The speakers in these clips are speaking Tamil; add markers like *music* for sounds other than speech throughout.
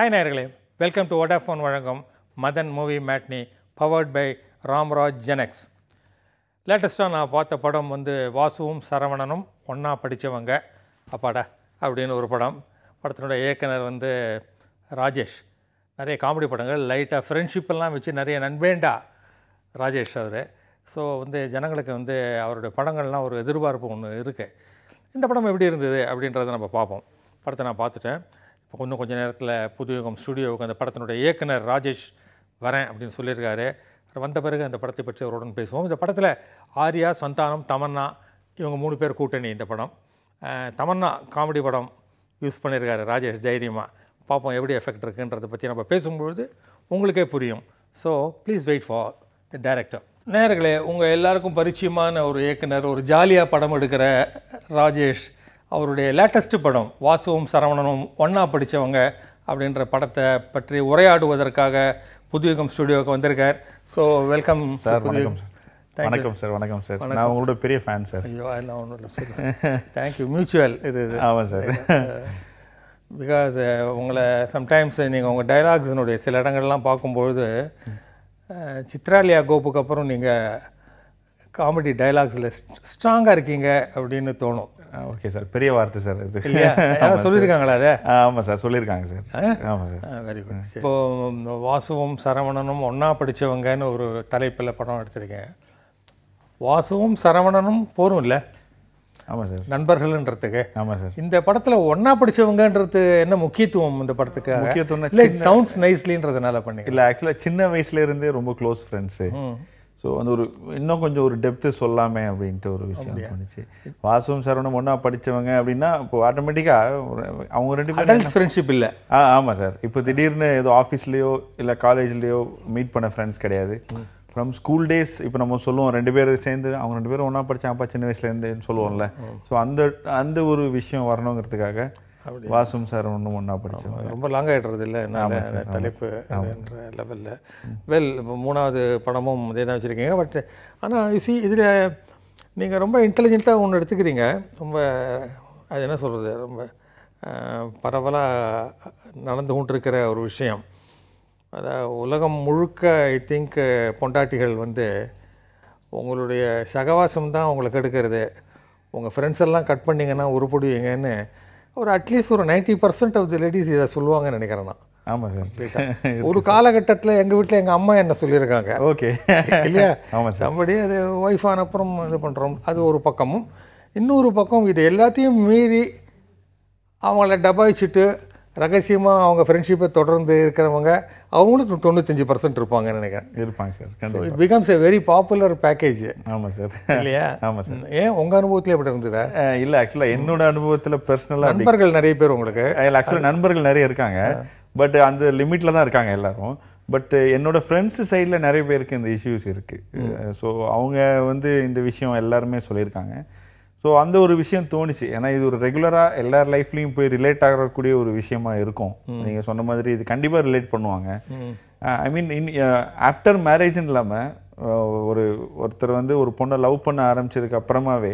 ஹாய் நேர்களே வெல்கம் டு ஒடாஃபோன் வழங்கும் Madan movie matinee powered by Ramraj ஜெனக்ஸ் லேட்டஸ்ட்டாக நான் பார்த்த படம் வந்து வாசுவும் சரவணனும் ஒன்றா படித்தவங்க அப்பாடா அப்படின்னு ஒரு படம் படத்தினோட இயக்குனர் வந்து ராஜேஷ் நிறைய காமெடி படங்கள் லைட்டாக ஃப்ரெண்ட்ஷிப்பெல்லாம் வச்சு நிறைய நண்பேண்டா ராஜேஷ் அவர் ஸோ வந்து ஜனங்களுக்கு வந்து அவருடைய படங்கள்லாம் ஒரு எதிர்பார்ப்பு ஒன்று இருக்குது இந்த படம் எப்படி இருந்தது அப்படின்றத நம்ம பார்ப்போம் படத்தை நான் பார்த்துட்டேன் இப்போ இன்னும் கொஞ்சம் நேரத்தில் புதுயுகம் ஸ்டுடியோவுக்கு அந்த படத்தினுடைய இயக்குனர் ராஜேஷ் வரேன் அப்படின்னு சொல்லியிருக்காரு வந்த பிறகு அந்த படத்தை பற்றி அவருடன் பேசுவோம் இந்த படத்தில் ஆர்யா சந்தானம் தமன்னா இவங்க மூணு பேர் கூட்டணி இந்த படம் தமன்னா காமெடி படம் யூஸ் பண்ணியிருக்காரு ராஜேஷ் தைரியமாக பார்ப்போம் எப்படி எஃபெக்ட் இருக்குன்றதை பற்றி நம்ம பேசும்பொழுது உங்களுக்கே புரியும் so please wait for the director நேர்களே உங்கள் எல்லாருக்கும் பரிச்சயமான ஒரு இயக்குனர் ஒரு ஜாலியாக படம் எடுக்கிற ராஜேஷ் அவருடைய லேட்டஸ்ட் படம் வாசுவும் சரவணனும் ஒன்றா படித்தவங்க அப்படின்ற படத்தை பற்றி உரையாடுவதற்காக புதுவிகம் ஸ்டுடியோவுக்கு வந்திருக்கார் ஸோ வெல்கம் சார் வணக்கம் சார் வணக்கம் சார் வணக்கம் சார் நான் உங்களோட பெரிய ஃபேன் சார் ஐயோ எல்லாம் ஒன்றும் இல்லை சார் தேங்க்யூ மியூச்சுவல் இது ஆமாம் சார் பிகாஸ் உங்களை சம்டைம்ஸ் நீங்கள் உங்கள் டைலாக்ஸினுடைய சில இடங்கள்லாம் பார்க்கும்பொழுது uh, சித்ராலியா கோப்புக்கு அப்புறம் நீங்கள் காமெடி டைலாக்ஸில் ஸ்ட்ராங்காக இருக்கீங்க அப்படின்னு தோணும் ஓகே சார் பெரிய வார்த்தை சார் இது இல்லையா *laughs* சொல்லியிருக்காங்களா அதை ஆமாம் சார் சொல்லியிருக்காங்க சார் ஆமாம் சார் வெரி குட் இப்போ வாசுவும் சரவணனும் ஒன்றா படித்தவங்கன்னு ஒரு தலைப்பில் படம் எடுத்திருக்கேன் வாசுவும் சரவணனும் போரும் இல்லை ஆமாம் சார் நண்பர்கள்ன்றதுக்கு ஆமாம் சார் இந்த படத்தில் ஒன்றா படித்தவங்கன்றது என்ன முக்கியத்துவம் இந்த படத்துக்கு முக்கியத்துவம் இல்லை சவுண்ட்ஸ் நைஸ்லின்றதுனால பண்ணி இல்லை ஆக்சுவலாக சின்ன வயசுலேருந்தே ரொம்ப க்ளோஸ் ஃப்ரெண்ட்ஸு ஸோ அந்த ஒரு இன்னும் கொஞ்சம் ஒரு டெப்த்து சொல்லாமே அப்படின்ட்டு ஒரு விஷயம் தோணுச்சு வாசுவும் சரவணம் ஒன்றா படித்தவங்க அப்படின்னா இப்போ ஆட்டோமேட்டிக்காக அவங்க ரெண்டு பேரும் ஃப்ரெண்ட்ஷிப் இல்லை ஆ ஆமாம் சார் இப்போ திடீர்னு ஏதோ ஆஃபீஸ்லேயோ இல்லை காலேஜ்லேயோ மீட் பண்ண ஃப்ரெண்ட்ஸ் கிடையாது ஃப்ரம் ஸ்கூல் டேஸ் இப்போ நம்ம சொல்லுவோம் ரெண்டு பேர் சேர்ந்து அவங்க ரெண்டு பேரும் ஒன்றா படித்தேன் அப்பா சின்ன வயசுலேருந்துன்னு சொல்லுவோம்ல ஸோ அந்த அந்த ஒரு விஷயம் வரணுங்கிறதுக்காக வாசும் சார் ஒன்றும் ஒன்றா படிச்சோம் ரொம்ப லாங் ஆகிடுறது இல்லை நான் தலைப்பு என்ற லெவலில் வெல் மூணாவது படமும் இதே தான் வச்சுருக்கீங்க பட் ஆனால் சி இதில் நீங்கள் ரொம்ப இன்டெலிஜென்ட்டாக ஒன்று எடுத்துக்கிறீங்க ரொம்ப அது என்ன சொல்கிறது ரொம்ப பரவலாக நடந்து கொண்டிருக்கிற ஒரு விஷயம் அதாவது உலகம் முழுக்க ஐ திங்க் பொண்டாட்டிகள் வந்து உங்களுடைய சகவாசம் தான் உங்களை எடுக்கிறது உங்கள் ஃப்ரெண்ட்ஸ் எல்லாம் கட் பண்ணிங்கன்னா உருப்படுவீங்கன்னு ஒரு அட்லீஸ்ட் ஒரு ninety percent of the ladies இதை சொல்லுவாங்கன்னு நினைக்கிறேன் நான் ஆமாம் சார் *laughs* ஒரு காலகட்டத்தில் எங்கள் வீட்டில் எங்கள் அம்மா என்ன சொல்லியிருக்காங்க ஓகே இல்லையா *laughs* ஆமாம் சார் அப்படி அது ஒய்ஃப் ஆன அப்புறம் இது பண்ணுறோம் அது ஒரு பக்கமும் இன்னொரு பக்கம் இது எல்லாத்தையும் மீறி அவங்கள டபாய்ச்சிட்டு ரகசியமாக அவங்க ஃப்ரெண்ட்ஷிப்பை தொடர்ந்து இருக்கிறவங்க அவங்களும் தொண்ணூத்தஞ்சு பர்சன்ட் இருப்பாங்க நினைக்கிறேன் இருப்பாங்க sir so it becomes a very popular package ஆமாம் சார் இல்லையா ஆமாம் சார் ஏன் உங்கள் அனுபவத்தில் எப்படி இருந்தது இல்லை ஆக்சுவலாக என்னோட அனுபவத்தில் பர்சனலாக நண்பர்கள் நிறைய பேர் உங்களுக்கு இல்லை ஆக்சுவலாக நண்பர்கள் நிறைய இருக்காங்க பட் அந்த லிமிட்டில் தான் இருக்காங்க எல்லாரும் பட் என்னோடய ஃப்ரெண்ட்ஸ் சைடில் நிறைய பேருக்கு இந்த இஷ்யூஸ் இருக்குது ஸோ அவங்க வந்து இந்த விஷயம் எல்லாருமே சொல்லியிருக்காங்க ஸோ அந்த ஒரு விஷயம் தோணுச்சு ஏன்னா இது ஒரு ரெகுலராக எல்லார் லைஃப்லேயும் போய் ரிலேட் ஆகக்கூடிய ஒரு விஷயமா இருக்கும் நீங்கள் சொன்ன மாதிரி இது கண்டிப்பாக ரிலேட் பண்ணுவாங்க ஐ மீன் இன் ஆஃப்டர் மேரேஜ்னு இல்லாமல் ஒரு ஒருத்தர் வந்து ஒரு பொண்ணை லவ் பண்ண ஆரம்பிச்சதுக்கு அப்புறமாவே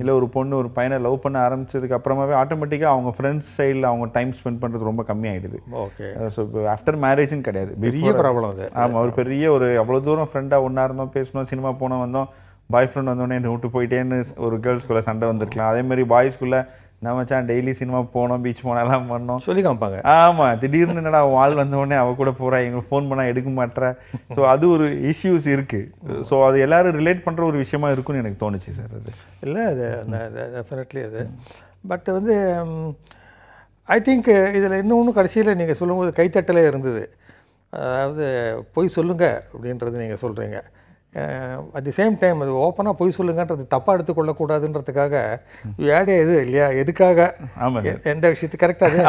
இல்லை ஒரு பொண்ணு ஒரு பையனை லவ் பண்ண ஆரம்பிச்சதுக்கு அப்புறமாவே ஆட்டோமேட்டிக்காக அவங்க ஃப்ரெண்ட்ஸ் சைடில் அவங்க டைம் ஸ்பெண்ட் பண்ணுறது ரொம்ப கம்மியாகிடுது ஓகே ஸோ இப்போ ஆஃப்டர் மேரேஜ்னு கிடையாது பெரிய ப்ராப்ளம் அது ஆமாம் ஒரு பெரிய ஒரு அவ்வளோ தூரம் ஃப்ரெண்டாக ஒன்றா இருந்தோம் பேசணும் சினிமா போனோம் வந்தோம் பாய் ஃப்ரெண்ட் வந்தோடனே விட்டு போயிட்டேன்னு ஒரு கேர்ள்ஸ்குள்ளே சண்டை வந்திருக்கலாம் அதேமாதிரி பாய்ஸ்குள்ளே நம்ம சான் டெய்லி சினிமா போனோம் பீச் போனோம் எல்லாம் பண்ணோம் சொல்லி காமிப்பாங்க ஆமாம் திடீர்னு என்னடா வாழ் வந்தவொடனே அவள் கூட போகிறா எங்களுக்கு ஃபோன் பண்ணால் எடுக்க மாட்டேற ஸோ அது ஒரு இஷ்யூஸ் இருக்குது ஸோ அது எல்லோரும் ரிலேட் பண்ணுற ஒரு விஷயமா இருக்குன்னு எனக்கு தோணுச்சு சார் அது இல்லை அது டெஃபினெட்லி அது பட் வந்து ஐ திங்க் இதில் இன்னொன்று கடைசியில் நீங்கள் சொல்லும்போது கைத்தட்டலே இருந்தது அதாவது பொய் சொல்லுங்கள் அப்படின்றது நீங்கள் சொல்கிறீங்க அட் தி சேம் டைம் அது ஓப்பனாக பொய் சொல்லுங்கன்றது தப்பாக எடுத்துக்கொள்ளக்கூடாதுன்றதுக்காக ஏடே இது இல்லையா எதுக்காக எந்த விஷயத்து கரெக்டாக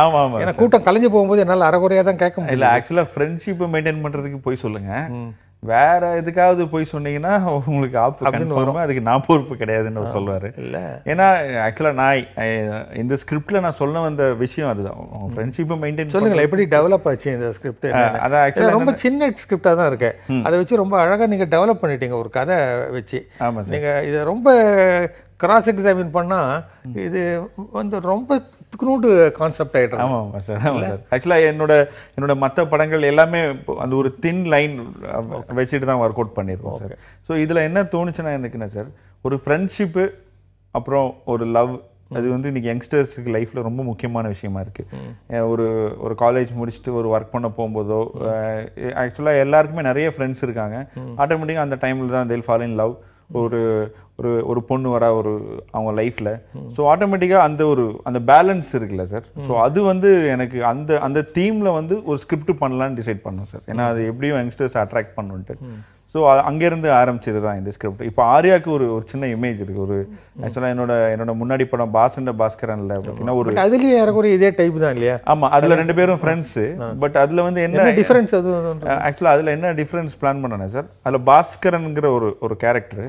ஏன்னா கூட்டம் கலைஞ்சு போகும்போது என்னால் அறகுறையாக தான் கேட்க முடியல ஆக்சுவலாக ஃப்ரெண்ட்ஷிப்பை மெயின்டைன் பண்ணுறதுக்கு போய் சொல்லுங்கள் வேற எதுக்காவது போய் சொன்னீங்கன்னா உங்களுக்கு ஆப்பு கன்ஃபார்மாக அதுக்கு நான் பொறுப்பு கிடையாதுன்னு சொல்லுவாரு இல்லை ஏன்னா ஆக்சுவலாக நான் இந்த ஸ்கிரிப்டில் நான் சொல்ல வந்த விஷயம் அதுதான் உங்கள் ஃப்ரெண்ட்ஷிப்பை மெயின்டைன் சொல்லுங்களேன் எப்படி டெவலப் ஆச்சு இந்த ஸ்கிரிப்ட் அதான் ஆக்சுவலாக ரொம்ப சின்ன ஸ்கிரிப்டாக தான் இருக்கு அதை வச்சு ரொம்ப அழகாக நீங்கள் டெவலப் பண்ணிட்டீங்க ஒரு கதை வச்சு ஆமாம் நீங்கள் இதை ரொம்ப கிராஸ் எக்ஸாமின் பண்ணால் இது வந்து ரொம்ப திக்குனூட்டு கான்செப்ட் ஆகிடும் ஆமாம் ஆமாம் சார் ஆமாம் சார் ஆக்சுவலாக என்னோட என்னோட மற்ற படங்கள் எல்லாமே அந்த ஒரு தின் லைன் வச்சுட்டு தான் ஒர்க் அவுட் பண்ணியிருக்கோம் சார் ஸோ இதில் என்ன தோணுச்சுன்னா எனக்குன்னா சார் ஒரு ஃப்ரெண்ட்ஷிப்பு அப்புறம் ஒரு லவ் அது வந்து இன்றைக்கி யங்ஸ்டர்ஸுக்கு லைஃப்பில் ரொம்ப முக்கியமான விஷயமா இருக்குது ஒரு ஒரு காலேஜ் முடிச்சுட்டு ஒரு ஒர்க் பண்ண போகும்போதோ ஆக்சுவலாக எல்லாருக்குமே நிறைய ஃப்ரெண்ட்ஸ் இருக்காங்க ஆட்டோமேட்டிக்காக அந்த டைமில் தான் தில் ஃபாலோ இன் லவ் ஒரு ஒரு ஒரு பொண்ணு வரா ஒரு அவங்க லைஃப்பில் ஸோ ஆட்டோமேட்டிக்காக அந்த ஒரு அந்த பேலன்ஸ் இருக்குல்ல சார் ஸோ அது வந்து எனக்கு அந்த அந்த தீமில் வந்து ஒரு ஸ்கிரிப்ட் பண்ணலான்னு டிசைட் பண்ணோம் சார் ஏன்னா அது எப்படியும் யங்ஸ்டர்ஸ் அட்ராக்ட் பண்ணுன்ட்டு ஸோ அங்கேருந்து ஆரம்பிச்சது தான் இந்த ஸ்கிரிப்ட் இப்போ ஆர்யாவுக்கு ஒரு ஒரு சின்ன இமேஜ் இருக்குது ஒரு ஆக்சுவலாக என்னோட என்னோட முன்னாடி படம் பாசண்ட பாஸ்கரன்ல ஒரு அதுலேயே எனக்கு இதே டைப் தான் இல்லையா ஆமாம் அதில் ரெண்டு பேரும் ஃப்ரெண்ட்ஸு பட் அதில் வந்து என்ன டிஃப்ரென்ஸ் அது ஆக்சுவலாக அதில் என்ன டிஃப்ரென்ஸ் பிளான் பண்ணேன் சார் அதில் பாஸ்கரனுங்கிற ஒரு ஒரு கேரக்டர்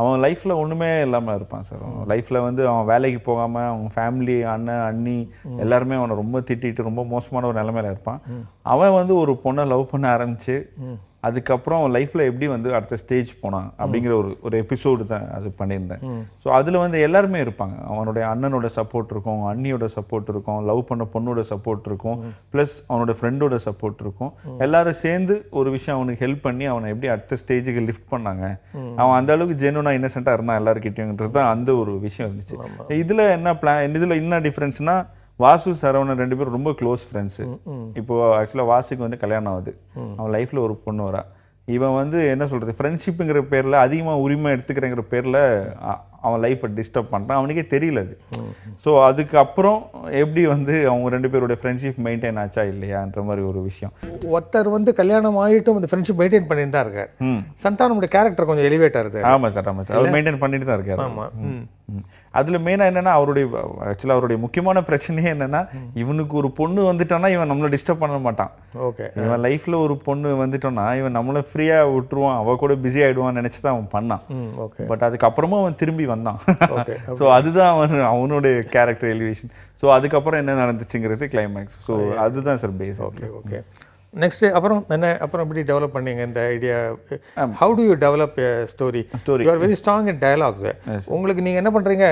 அவன் லைஃப்பில் ஒன்றுமே இல்லாமல் இருப்பான் சார் அவன் லைஃப்பில் வந்து அவன் வேலைக்கு போகாமல் அவன் ஃபேமிலி அண்ணன் அண்ணி எல்லாருமே அவனை ரொம்ப திட்டிட்டு ரொம்ப மோசமான ஒரு நிலமையில இருப்பான் அவன் வந்து ஒரு பொண்ணை லவ் பண்ண ஆரம்பித்து அதுக்கப்புறம் லைஃப்பில் எப்படி வந்து அடுத்த ஸ்டேஜ் போனான் அப்படிங்கிற ஒரு ஒரு எபிசோடு தான் அது பண்ணியிருந்தேன் ஸோ அதில் வந்து எல்லாருமே இருப்பாங்க அவனுடைய அண்ணனோட சப்போர்ட் இருக்கும் அண்ணியோட சப்போர்ட் இருக்கும் லவ் பண்ண பொண்ணோட சப்போர்ட் இருக்கும் ப்ளஸ் அவனோட ஃப்ரெண்டோட சப்போர்ட் இருக்கும் எல்லாரும் சேர்ந்து ஒரு விஷயம் அவனுக்கு ஹெல்ப் பண்ணி அவனை எப்படி அடுத்த ஸ்டேஜுக்கு லிஃப்ட் பண்ணாங்க அவன் அந்த அளவுக்கு ஜென்வனாக இன்னசென்ட்டாக இருந்தான் எல்லாருக்கிட்டேங்கிறது தான் அந்த ஒரு விஷயம் இருந்துச்சு இதில் என்ன பிளான் இதில் என்ன டிஃப்ரென்ஸ்னால் வாசு சரவணன் ரெண்டு பேரும் ரொம்ப க்ளோஸ் ஃப்ரெண்ட்ஸு இப்போ ஆக்சுவலாக வாசுக்கு வந்து கல்யாணம் ஆகுது அவன் லைஃப்பில் ஒரு பொண்ணு வரான் இவன் வந்து என்ன சொல்கிறது ஃப்ரெண்ட்ஷிப்புங்கிற பேரில் அதிகமாக உரிமை எடுத்துக்கிறேங்கிற பேரில் அவன் லைஃப்பை டிஸ்டர்ப் பண்ணுறான் அவனுக்கே தெரியல அது ஸோ அதுக்கப்புறம் எப்படி வந்து அவங்க ரெண்டு பேருடைய ஃப்ரெண்ட்ஷிப் மெயின்டைன் ஆச்சா இல்லையான்ற மாதிரி ஒரு விஷயம் ஒருத்தர் வந்து கல்யாணம் ஆகிட்டும் அந்த ஃப்ரெண்ட்ஷிப் மெயின்டைன் பண்ணிட்டு தான் இருக்கார் சந்தானமுடைய கேரக்டர் கொஞ்சம் எலிவேட்டாக இருக்குது ஆமாம் சார் ஆமாம் சார் அவர் மெயின்டைன் பண்ணிட்டு தான் இருக்கார் ஆமாம் அதில் மெயினாக என்னென்னா அவருடைய ஆக்சுவலாக அவருடைய முக்கியமான பிரச்சனையே என்னென்னா இவனுக்கு ஒரு பொண்ணு வந்துட்டானா இவன் நம்மளை டிஸ்டர்ப் பண்ண மாட்டான் ஓகே இவன் லைஃப்பில் ஒரு பொண்ணு வந்துட்டோன்னா இவன் நம்மளை ஃப்ரீயாக விட்டுருவான் அவள் கூட பிஸி ஆயிடுவான்னு நினச்சி தான் அவன் பண்ணான் ஓகே பட் அதுக்கப்புறமா அவன் திரும்பி வந்தான் ஸோ *laughs* அதுதான் அவன் அவனுடைய கேரக்டர் எலிவேஷன் ஸோ அதுக்கப்புறம் என்ன நடந்துச்சுங்கிறது கிளைமேக்ஸ் ஸோ oh, அதுதான் sir base okay okay next அப்புறம் என்ன அப்புறம் எப்படி டெவலப் பண்ணீங்க இந்த idea how do you develop story story are very strong in dialogues உங்களுக்கு நீங்கள் என்ன பண்ணுறீங்க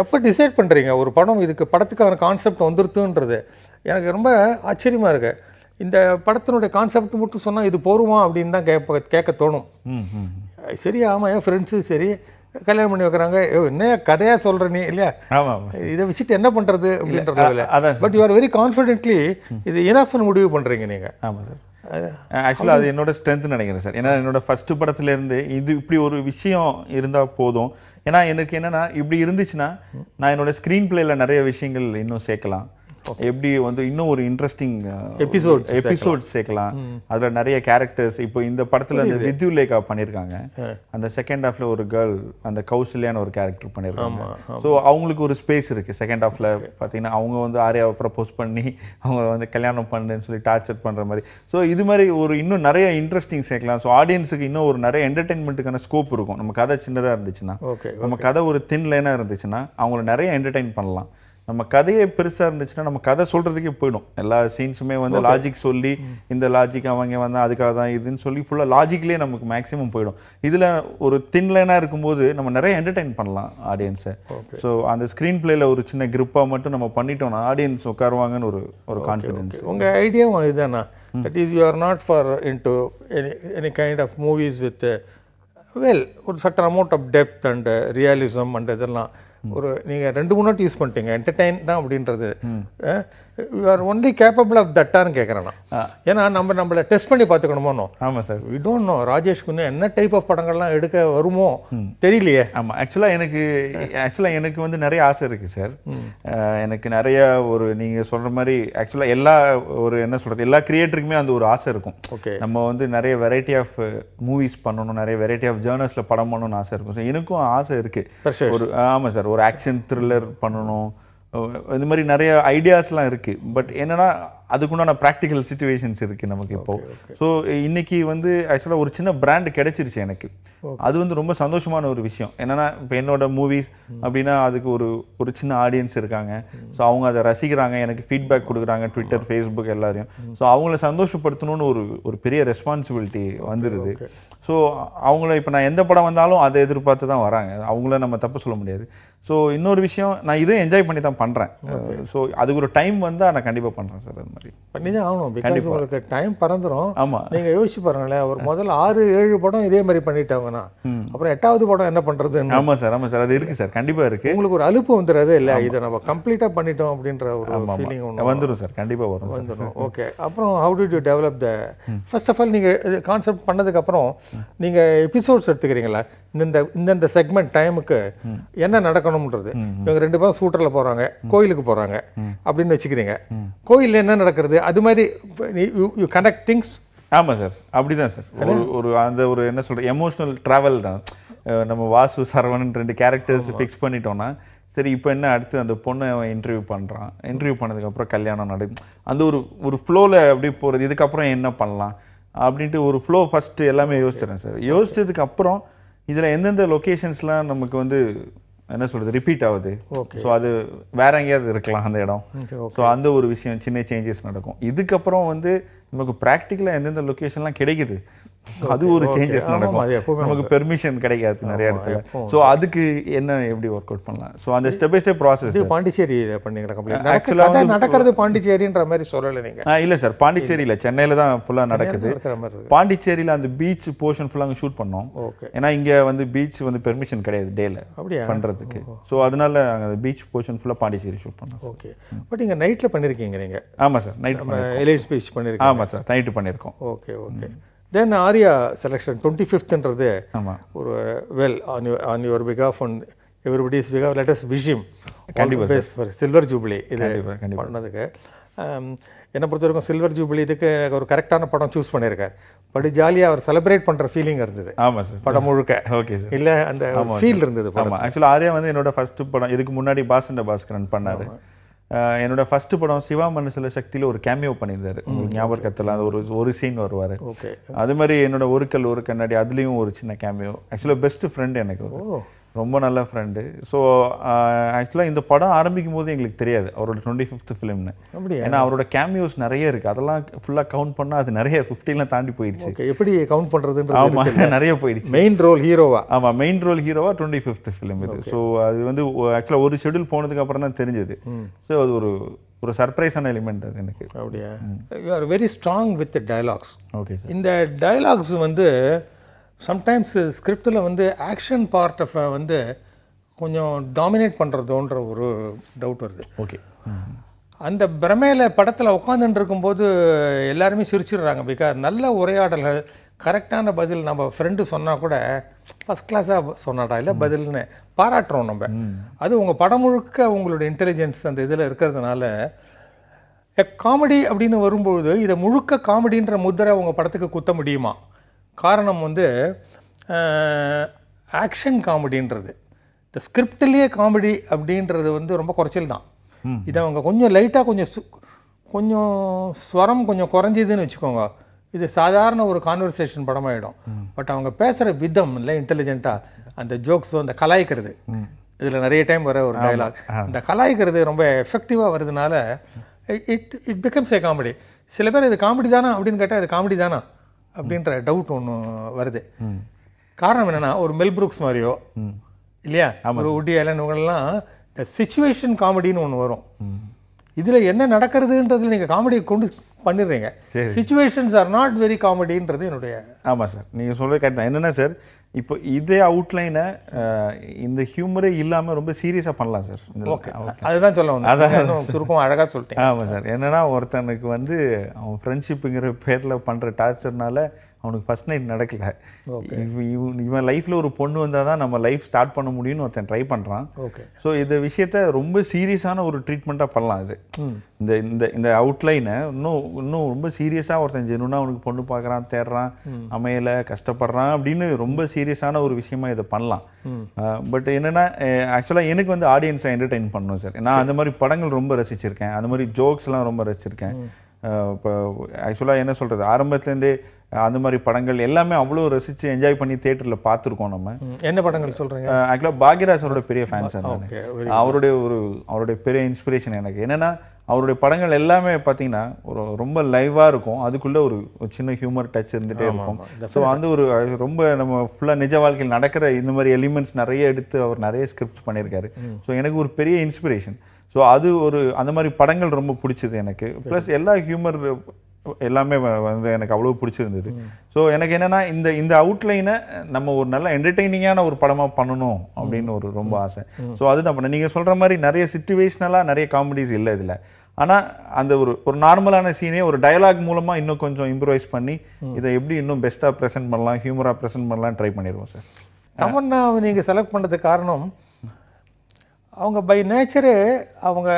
எப்போ டிசைட் பண்ணுறீங்க ஒரு படம் இதுக்கு படத்துக்கான கான்செப்ட் வந்துருத்துன்றது எனக்கு ரொம்ப ஆச்சரியமாக இருக்குது இந்த படத்தினுடைய கான்செப்ட் மட்டும் சொன்னால் இது போருமா அப்படின்னு தான் கேட்ப கேட்க தோணும் சரி ஆமாம் என் ஃப்ரெண்ட்ஸு சரி கல்யாணம் பண்ணி வைக்கிறாங்க என்ன கதையாக சொல்கிற நீ இல்லையா ஆமாம் இதை வச்சுட்டு என்ன பண்ணுறது அப்படின்றதுல அதான் but you are very confidently இது இனஃப்னு முடிவு பண்ணுறீங்க நீங்கள் ஆமாம் சார் ஆக்சுவலாக அது என்னோட ஸ்ட்ரென்த்னு நினைக்கிறேன் சார் ஏன்னா என்னோட ஃபஸ்ட்டு படத்துலேருந்து இது இப்படி ஒரு விஷயம் இருந்தால் போதும் ஏன்னா எனக்கு என்னென்னா இப்படி இருந்துச்சுன்னா நான் என்னோட ஸ்க்ரீன் பிளேயில் நிறைய விஷயங்கள் இன்னும் சேர்க்கலாம் எப்படி வந்து இன்னும் ஒரு இன்ட்ரெஸ்டிங் எபிசோட் எபிசோட் சேர்க்கலாம் அதுல நிறைய கேரக்டர்ஸ் இப்போ இந்த படத்துல அந்த லேகா பண்ணிருக்காங்க அந்த செகண்ட் ஹாஃப்ல ஒரு கேர்ள் அந்த கௌசல்யான்னு ஒரு கேரக்டர் பண்ணிருக்காங்க ஸோ அவங்களுக்கு ஒரு ஸ்பேஸ் இருக்கு செகண்ட் ஹாஃப்ல பாத்தீங்கன்னா அவங்க வந்து ஆர்யாவை ப்ரப்போஸ் பண்ணி அவங்க வந்து கல்யாணம் பண்ணுன்னு சொல்லி டார்ச்சர் பண்ற மாதிரி ஸோ இது மாதிரி ஒரு இன்னும் நிறைய இன்ட்ரெஸ்டிங் சேர்க்கலாம் ஸோ ஆடியன்ஸுக்கு இன்னும் ஒரு நிறைய என்டர்டைன்மெண்ட்டுக்கான ஸ்கோப் இருக்கும் நம்ம கதை சின்னதா இருந்துச்சுன்னா நம்ம கதை ஒரு தின் லைனா இருந்துச்சுன்னா அவங்கள நிறைய என்டர்டைன் பண்ணலாம் நம்ம கதையே பெருசாக இருந்துச்சுன்னா நம்ம கதை சொல்கிறதுக்கே போயிடும் எல்லா சீன்ஸுமே வந்து லாஜிக் சொல்லி இந்த லாஜிக் அவங்க வந்தால் அதுக்காக தான் இதுன்னு சொல்லி ஃபுல்லாக லாஜிக்லேயே நமக்கு மேக்ஸிமம் போயிடும் இதில் ஒரு தின் லைனாக இருக்கும்போது நம்ம நிறைய என்டர்டெயின் பண்ணலாம் ஆடியன்ஸை ஸோ அந்த ஸ்க்ரீன் பிளேயில் ஒரு சின்ன கிரிப்பாக மட்டும் நம்ம பண்ணிட்டோம்னா ஆடியன்ஸ் உட்காருவாங்கன்னு ஒரு ஒரு கான்ஃபிடென்ஸ் உங்கள் ஐடியாவும் இதுதானா that is you are not for in to any any kind of movies with well ஒரு certain amount of depth and realism and இதெல்லாம் ஒரு நீங்கள் ரெண்டு மூணு நாட்டு யூஸ் பண்ணிட்டீங்க என்டர்டைன் தான் அப்படின்றது you are only capable of தட்டான்னு கேட்குறேன் நான் ஏன்னா நம்ம நம்மளை டெஸ்ட் பண்ணி பார்த்துக்கணுமோனோ ஆமாம் sir we don't know Rajesh இன்னும் என்ன டைப் ஆஃப் படங்கள்லாம் எடுக்க வருமோ தெரியலையே ஆமாம் ஆக்சுவலாக எனக்கு ஆக்சுவலாக எனக்கு வந்து நிறைய ஆசை இருக்குது சார் எனக்கு நிறைய ஒரு நீங்கள் சொல்கிற மாதிரி ஆக்சுவலாக எல்லா ஒரு என்ன சொல்கிறது எல்லா கிரியேட்டருக்குமே அந்த ஒரு ஆசை இருக்கும் ஓகே நம்ம வந்து நிறைய வெரைட்டி ஆஃப் மூவிஸ் பண்ணணும் நிறைய வெரைட்டி ஆஃப் ஜேர்னல்ஸில் படம் பண்ணணும்னு ஆசை இருக்கும் சார் எனக்கும் ஆசை இருக்குது ஒரு ஆமாம் சார் ஒரு ஆக்ஷன் த்ரில்லர் பண்ணணும் இந்த மாதிரி நிறைய ஐடியாஸ்லாம் இருக்குது பட் என்னென்னா அதுக்குண்டான ப்ராக்டிக்கல் சுச்சுவேஷன்ஸ் இருக்குது நமக்கு இப்போது ஸோ இன்றைக்கி வந்து ஆக்சுவலாக ஒரு சின்ன பிராண்ட் கிடச்சிருச்சு எனக்கு அது வந்து ரொம்ப சந்தோஷமான ஒரு விஷயம் என்னென்னா இப்போ என்னோடய மூவிஸ் அப்படின்னா அதுக்கு ஒரு ஒரு சின்ன ஆடியன்ஸ் இருக்காங்க ஸோ அவங்க அதை ரசிக்கிறாங்க எனக்கு ஃபீட்பேக் கொடுக்குறாங்க ட்விட்டர் ஃபேஸ்புக் எல்லாரையும் ஸோ அவங்கள சந்தோஷப்படுத்தணும்னு ஒரு ஒரு பெரிய ரெஸ்பான்சிபிலிட்டி வந்துடுது ஸோ அவங்கள இப்போ நான் எந்த படம் வந்தாலும் அதை எதிர்பார்த்து தான் வராங்க அவங்கள நம்ம தப்பு சொல்ல முடியாது ஸோ இன்னொரு விஷயம் நான் இதையும் என்ஜாய் பண்ணி தான் பண்ணுறேன் ஸோ அதுக்கு ஒரு டைம் வந்தால் நான் கண்டிப்பாக பண்ணுறேன் சார் மாதிரி பண்ணி ஆகணும் உங்களுக்கு டைம் பறந்துடும் ஆமாம் நீங்கள் யோசிச்சு பாருங்களேன் ஒரு முதல்ல ஆறு ஏழு படம் இதே மாதிரி பண்ணிட்டாங்கன்னா அப்புறம் எட்டாவது படம் என்ன பண்ணுறது ஆமாம் சார் ஆமாம் சார் அது இருக்குது சார் கண்டிப்பாக இருக்குது உங்களுக்கு ஒரு அலுப்பு வந்துடுறது இல்லை இதை நம்ம கம்ப்ளீட்டாக பண்ணிட்டோம் அப்படின்ற ஒரு ஃபீலிங் ஒன்று வந்துடும் சார் கண்டிப்பாக வரும் வந்துடும் ஓகே அப்புறம் how did you develop the first of all நீங்கள் கான்செப்ட் பண்ணதுக்கப்புறம் நீங்கள் எபிசோட்ஸ் எடுத்துக்கிறீங்களா இந்த இந்தந்த செக்மெண்ட் டைமுக்கு என்ன நடக்கணும்ன்றது இவங்க ரெண்டு பேரும் ஸ்கூட்டரில் போகிறாங்க கோயிலுக்கு போகிறாங்க அப்படின்னு வச்சுக்கிறீங்க கோயிலில் என்ன நடக்கிறது அது மாதிரி யூ கனெக்ட் திங்ஸ் ஆமாம் சார் அப்படி தான் சார் ஒரு அந்த ஒரு என்ன சொல்கிற எமோஷ்னல் ட்ராவல் தான் நம்ம வாசு சரவணன் ரெண்டு கேரக்டர்ஸ் ஃபிக்ஸ் பண்ணிட்டோன்னா சரி இப்போ என்ன அடுத்து அந்த பொண்ணை அவன் இன்டர்வியூ பண்ணுறான் இன்டர்வியூ பண்ணதுக்கப்புறம் கல்யாணம் நடக்கும் அந்த ஒரு ஒரு ஃப்ளோவில் அப்படி போகிறது இதுக்கப்புறம் என்ன பண்ணலாம் அப்படின்ட்டு ஒரு ஃப்ளோ ஃபஸ்ட்டு எல்லாமே யோசிச்சிடறேன் சார் யோசிச்சதுக்கப்புறம் இதில் எந்தெந்த லொக்கேஷன்ஸ்லாம் நமக்கு வந்து என்ன சொல்கிறது ரிப்பீட் ஆகுது ஸோ அது வேற எங்கேயாவது இருக்கலாம் அந்த இடம் ஸோ அந்த ஒரு விஷயம் சின்ன சேஞ்சஸ் நடக்கும் இதுக்கப்புறம் வந்து நமக்கு ப்ராக்டிக்கலாக எந்தெந்த லொக்கேஷன்லாம் கிடைக்குது அது ஒரு சேஞ்சஸ் நடக்கும் நமக்கு பெர்மிஷன் கிடைக்காது நிறைய இடத்துல ஸோ அதுக்கு என்ன எப்படி ஒர்க் அவுட் பண்ணலாம் ஸோ அந்த step by step process Pondicherry பண்ணிக்கிற நடக்கிறது பாண்டிச்சேரின்ற மாதிரி சொல்லலை நீங்கள் இல்லை சார் பாண்டிச்சேரியில் சென்னையில் தான் ஃபுல்லாக நடக்குது பாண்டிச்சேரியில் அந்த பீச் போர்ஷன் ஃபுல்லாக ஷூட் பண்ணோம் ஓகே ஏன்னா இங்கே வந்து பீச் வந்து பெர்மிஷன் கிடையாது டேல அப்படியே பண்ணுறதுக்கு ஸோ அதனால அந்த பீச் போர்ஷன் ஃபுல்லாக பாண்டிச்சேரி ஷூட் பண்ணோம் ஓகே பட் இங்கே நைட்டில் பண்ணியிருக்கீங்க நீங்கள் ஆமாம் சார் நைட் பீச் பண்ணியிருக்கோம் ஆமாம் சார் நைட்டு பண்ணியிருக்கோம் okay okay then Arya selection twenty ஃபிஃப்த்ன்றது ஒரு well on you on your because of fun everybody is because of lettuce விஷயம் கண்டிப்பாக ஃபார் சில்வர் ஜூப்ளி இது பண்ணதுக்கு um, என்னை பொறுத்த வரைக்கும் சில்வர் ஜூப்ளி இதுக்கு ஒரு கரெக்டான படம் சூஸ் பண்ணியிருக்கார் பட் ஜாலியாக அவர் செலிப்ரேட் பண்ணுற ஃபீலிங் இருந்தது ஆமாம் சார் படம் முழுக்க ஓகே சார் இல்லை அந்த ஃபீல் இருந்தது ஆமாம் ஆக்சுவலாக ஆர்யா வந்து என்னோட ஃபஸ்ட்டு படம் இதுக்கு முன்னாடி பாஸ் பாஸ்கரன் பண்ணார் என்னோட ஃபர்ஸ்ட் படம் சிவா மனசில் சக்தியில் ஒரு கேமியோ பண்ணியிருந்தாரு ஞாபகத்தில் அந்த ஒரு ஒரு சீன் வருவார் ஓகே அது மாதிரி என்னோட ஒரு கல் ஒரு கண்ணாடி அதுலேயும் ஒரு சின்ன கேமியோ ஆக்சுவலாக பெஸ்ட் ஃப்ரெண்ட் எனக்கு ரொம்ப நல்ல ஃப்ரெண்டு ஸோ ஆக்சுவலாக இந்த படம் ஆரம்பிக்கும் போது எங்களுக்கு தெரியாது அவரோட டுவெண்ட்டி ஃபிஃப்த் ஃபிலிம்னு ஏன்னா அவரோட கேமியோஸ் நிறைய இருக்குது அதெல்லாம் ஃபுல்லாக கவுண்ட் பண்ணால் அது நிறைய ஃபிஃப்டிலாம் தாண்டி போயிடுச்சு எப்படி கவுண்ட் பண்ணுறதுன்ற ஆமாம் நிறைய போயிடுச்சு மெயின் ரோல் ஹீரோவா ஆமாம் மெயின் ரோல் ஹீரோவா டுவெண்ட்டி ஃபிஃப்த் ஃபிலிம் இது ஸோ அது வந்து ஆக்சுவலாக ஒரு ஷெடியூல் போனதுக்கு அப்புறம் தான் தெரிஞ்சது ஸோ அது ஒரு ஒரு சர்ப்ரைஸான எலிமெண்ட் அது எனக்கு அப்படியா you are very strong with dialogues okay இந்த டயலாக்ஸ் வந்து சம்டைம்ஸ் ஸ்கிரிப்டில் வந்து ஆக்ஷன் பார்ட் ஆஃப் வந்து கொஞ்சம் டாமினேட் பண்ணுறதோன்ற ஒரு டவுட் வருது ஓகே அந்த பிரமையில் படத்தில் உட்காந்துட்டு இருக்கும்போது எல்லாருமே சிரிச்சிடுறாங்க பிகாஸ் நல்ல உரையாடல்கள் கரெக்டான பதில் நம்ம ஃப்ரெண்டு சொன்னால் கூட ஃபஸ்ட் கிளாஸாக சொன்னாடா இல்லை பதில்னு பாராட்டுறோம் நம்ம அது உங்கள் படம் முழுக்க உங்களுடைய இன்டெலிஜென்ஸ் அந்த இதில் இருக்கிறதுனால காமெடி அப்படின்னு வரும்பொழுது இதை முழுக்க காமெடின்ற முத்திரை உங்கள் படத்துக்கு குத்த முடியுமா காரணம் வந்து ஆக்ஷன் காமெடின்றது இந்த ஸ்கிரிப்டிலேயே காமெடி அப்படின்றது வந்து ரொம்ப குறைச்சல் தான் இதை அவங்க கொஞ்சம் லைட்டாக கொஞ்சம் கொஞ்சம் ஸ்வரம் கொஞ்சம் குறைஞ்சிதுன்னு வச்சுக்கோங்க இது சாதாரண ஒரு கான்வர்சேஷன் படமாகிடும் பட் அவங்க பேசுகிற விதம் இல்லை இன்டெலிஜென்ட்டாக அந்த ஜோக்ஸ் அந்த கலாய்க்கிறது இதில் நிறைய டைம் வர ஒரு டைலாக் அந்த கலாய்க்கிறது ரொம்ப எஃபெக்டிவாக வருதுனால it it becomes a comedy சில பேர் இது காமெடி தானா அப்படின்னு கேட்டால் இது காமெடி தானா அப்படின்ற டவுட் ஒன்று வருது காரணம் என்னென்னா ஒரு புரூக்ஸ் மாதிரியோ இல்லையா ஒரு உட்டி ஐலண்ட் இவங்கெல்லாம் இந்த சுச்சுவேஷன் காமெடின்னு ஒன்று வரும் இதில் என்ன நடக்கிறதுன்றதில் நீங்கள் காமெடியை கொண்டு பண்ணிடுறீங்க சுச்சுவேஷன்ஸ் ஆர் நாட் வெரி காமெடின்றது என்னுடைய ஆமாம் சார் நீங்கள் சொல்கிறது கரெக்ட் தான் என்னென்னா சார் இப்போ இதே அவுட்லைனை இந்த ஹியூமரே இல்லாமல் ரொம்ப சீரியஸாக பண்ணலாம் சார் அதுதான் சொல்ல அதான் சுருக்கம் அழகாக சொல்லிட்டேன் ஆமாம் சார் என்னென்னா ஒருத்தனுக்கு வந்து அவன் ஃப்ரெண்ட்ஷிப்புங்கிற பேரில் பண்ணுற டார்ச்சர்னால அவனுக்கு ஃபஸ்ட் நைட் நடக்கல இவன் இவன் லைஃப்பில் ஒரு பொண்ணு வந்தால் தான் நம்ம லைஃப் ஸ்டார்ட் பண்ண முடியும்னு ஒருத்தன் ட்ரை பண்ணுறான் ஓகே ஸோ இந்த விஷயத்த ரொம்ப சீரியஸான ஒரு ட்ரீட்மெண்ட்டாக பண்ணலாம் இது இந்த இந்த இந்த அவுட்லைனை இன்னும் இன்னும் ரொம்ப சீரியஸாக ஒருத்தன் ஜெனுனா அவனுக்கு பொண்ணு பார்க்குறான் தேடுறான் அமையலை கஷ்டப்படுறான் அப்படின்னு ரொம்ப சீரியஸான ஒரு விஷயமா இதை பண்ணலாம் பட் என்னென்னா ஆக்சுவலாக எனக்கு வந்து ஆடியன்ஸை என்டர்டெயின் பண்ணணும் சார் நான் அந்த மாதிரி படங்கள் ரொம்ப ரசிச்சிருக்கேன் அந்த மாதிரி ஜோக்ஸ்லாம் ரொம்ப ரசிச்சிருக்கேன் இப்போ ஆக்சுவலாக என்ன சொல்கிறது ஆரம்பத்துலேருந்தே அந்த மாதிரி படங்கள் எல்லாமே அவ்வளோ ரசித்து என்ஜாய் பண்ணி தேட்டரில் பார்த்துருக்கோம் நம்ம என்ன படங்கள் சொல்கிறீங்க ஆக்சுவலாக பாக்யராஜரோட பெரிய ஃபேன்ஸ் அவருடைய ஒரு அவருடைய பெரிய இன்ஸ்பிரேஷன் எனக்கு என்னென்னா அவருடைய படங்கள் எல்லாமே பார்த்தீங்கன்னா ஒரு ரொம்ப லைவாக இருக்கும் அதுக்குள்ளே ஒரு சின்ன ஹியூமர் டச் இருந்துகிட்டே இருக்கும் ஸோ அந்த ஒரு ரொம்ப நம்ம ஃபுல்லாக நிஜ வாழ்க்கையில் நடக்கிற இந்த மாதிரி எலிமெண்ட்ஸ் நிறைய எடுத்து அவர் நிறைய ஸ்கிரிப்ட்ஸ் பண்ணியிருக்காரு ஸோ எனக்கு ஒரு பெரிய இன்ஸ்பிரேஷன் ஸோ அது ஒரு அந்த மாதிரி படங்கள் ரொம்ப பிடிச்சது எனக்கு ப்ளஸ் எல்லா ஹியூமர் எல்லாமே வந்து எனக்கு அவ்வளோ பிடிச்சிருந்தது ஸோ எனக்கு என்னென்னா இந்த இந்த அவுட்லைனை நம்ம ஒரு நல்ல என்டர்டெய்னிங்கான ஒரு படமாக பண்ணணும் அப்படின்னு ஒரு ரொம்ப ஆசை ஸோ அது தான் பண்ண நீங்கள் சொல்கிற மாதிரி நிறைய சுச்சுவேஷ்னலாக நிறைய காமெடிஸ் இல்லை இதில் ஆனால் அந்த ஒரு ஒரு நார்மலான சீனே ஒரு டயலாக் மூலமாக இன்னும் கொஞ்சம் இம்ப்ரூவைஸ் பண்ணி இதை எப்படி இன்னும் பெஸ்ட்டாக ப்ரெசென்ட் பண்ணலாம் ஹியூமராக ப்ரெசென்ட் பண்ணலாம் ட்ரை பண்ணிடுவோம் சார் தமிழ்னா நீங்கள் செலக்ட் பண்ணுறதுக்கு காரணம் அவங்க பை நேச்சரு அவங்க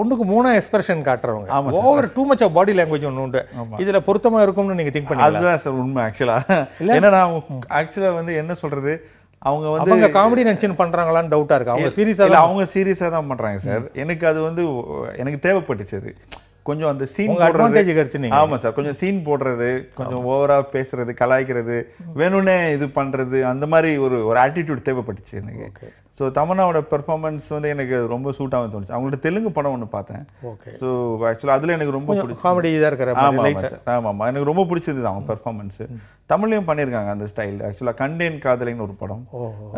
ஒன்றுக்கு மூணாக எக்ஸ்பிரஷன் காட்டுறவங்க over too much of body language ஒன்று உண்டு இதில் பொருத்தமாக இருக்கும்னு நீங்கள் திங்க் பண்ணி அதுதான் சார் உண்மை ஆக்சுவலாக இல்லை நான் ஆக்சுவலாக வந்து என்ன சொல்கிறது அவங்க வந்து அவங்க காமெடி நென்ஷன் பண்ணுறாங்களான்னு டவுட்டாக இருக்கு அவங்க சீரியஸாக அவங்க சீரியஸாக தான் பண்ணுறாங்க சார் எனக்கு அது வந்து எனக்கு தேவைப்பட்டுச்சு அது கொஞ்சம் அந்த சீன் போடுறது ஆமா சார் கொஞ்சம் சீன் போடுறது கொஞ்சம் ஓவரா பேசுறது கலாய்க்கிறது வேணும்னே இது பண்றது அந்த மாதிரி ஒரு ஒரு ஆட்டிடியூட் தேவைப்பட்டுச்சு எனக்கு ஸோ தமன்னாவோட பெர்ஃபார்மன்ஸ் வந்து எனக்கு ரொம்ப சூட்டாக தோணுச்சு அவங்கள்ட்ட தெலுங்கு படம் ஒன்று பார்த்தேன் ஓகே ஸோ ஆக்சுவலாக அதில் எனக்கு ரொம்ப காமெடி இதாக இருக்கிற ஆமாம் ஆமாம் ஆமாம் எனக்கு ரொம்ப பிடிச்சது தான் அவங்க பெர்ஃபார்மன்ஸு தமிழ்லையும் பண்ணியிருக்காங்க அந்த ஸ்டைல் ஆக்சுவலாக கண்டேன் காதலின்னு ஒரு படம்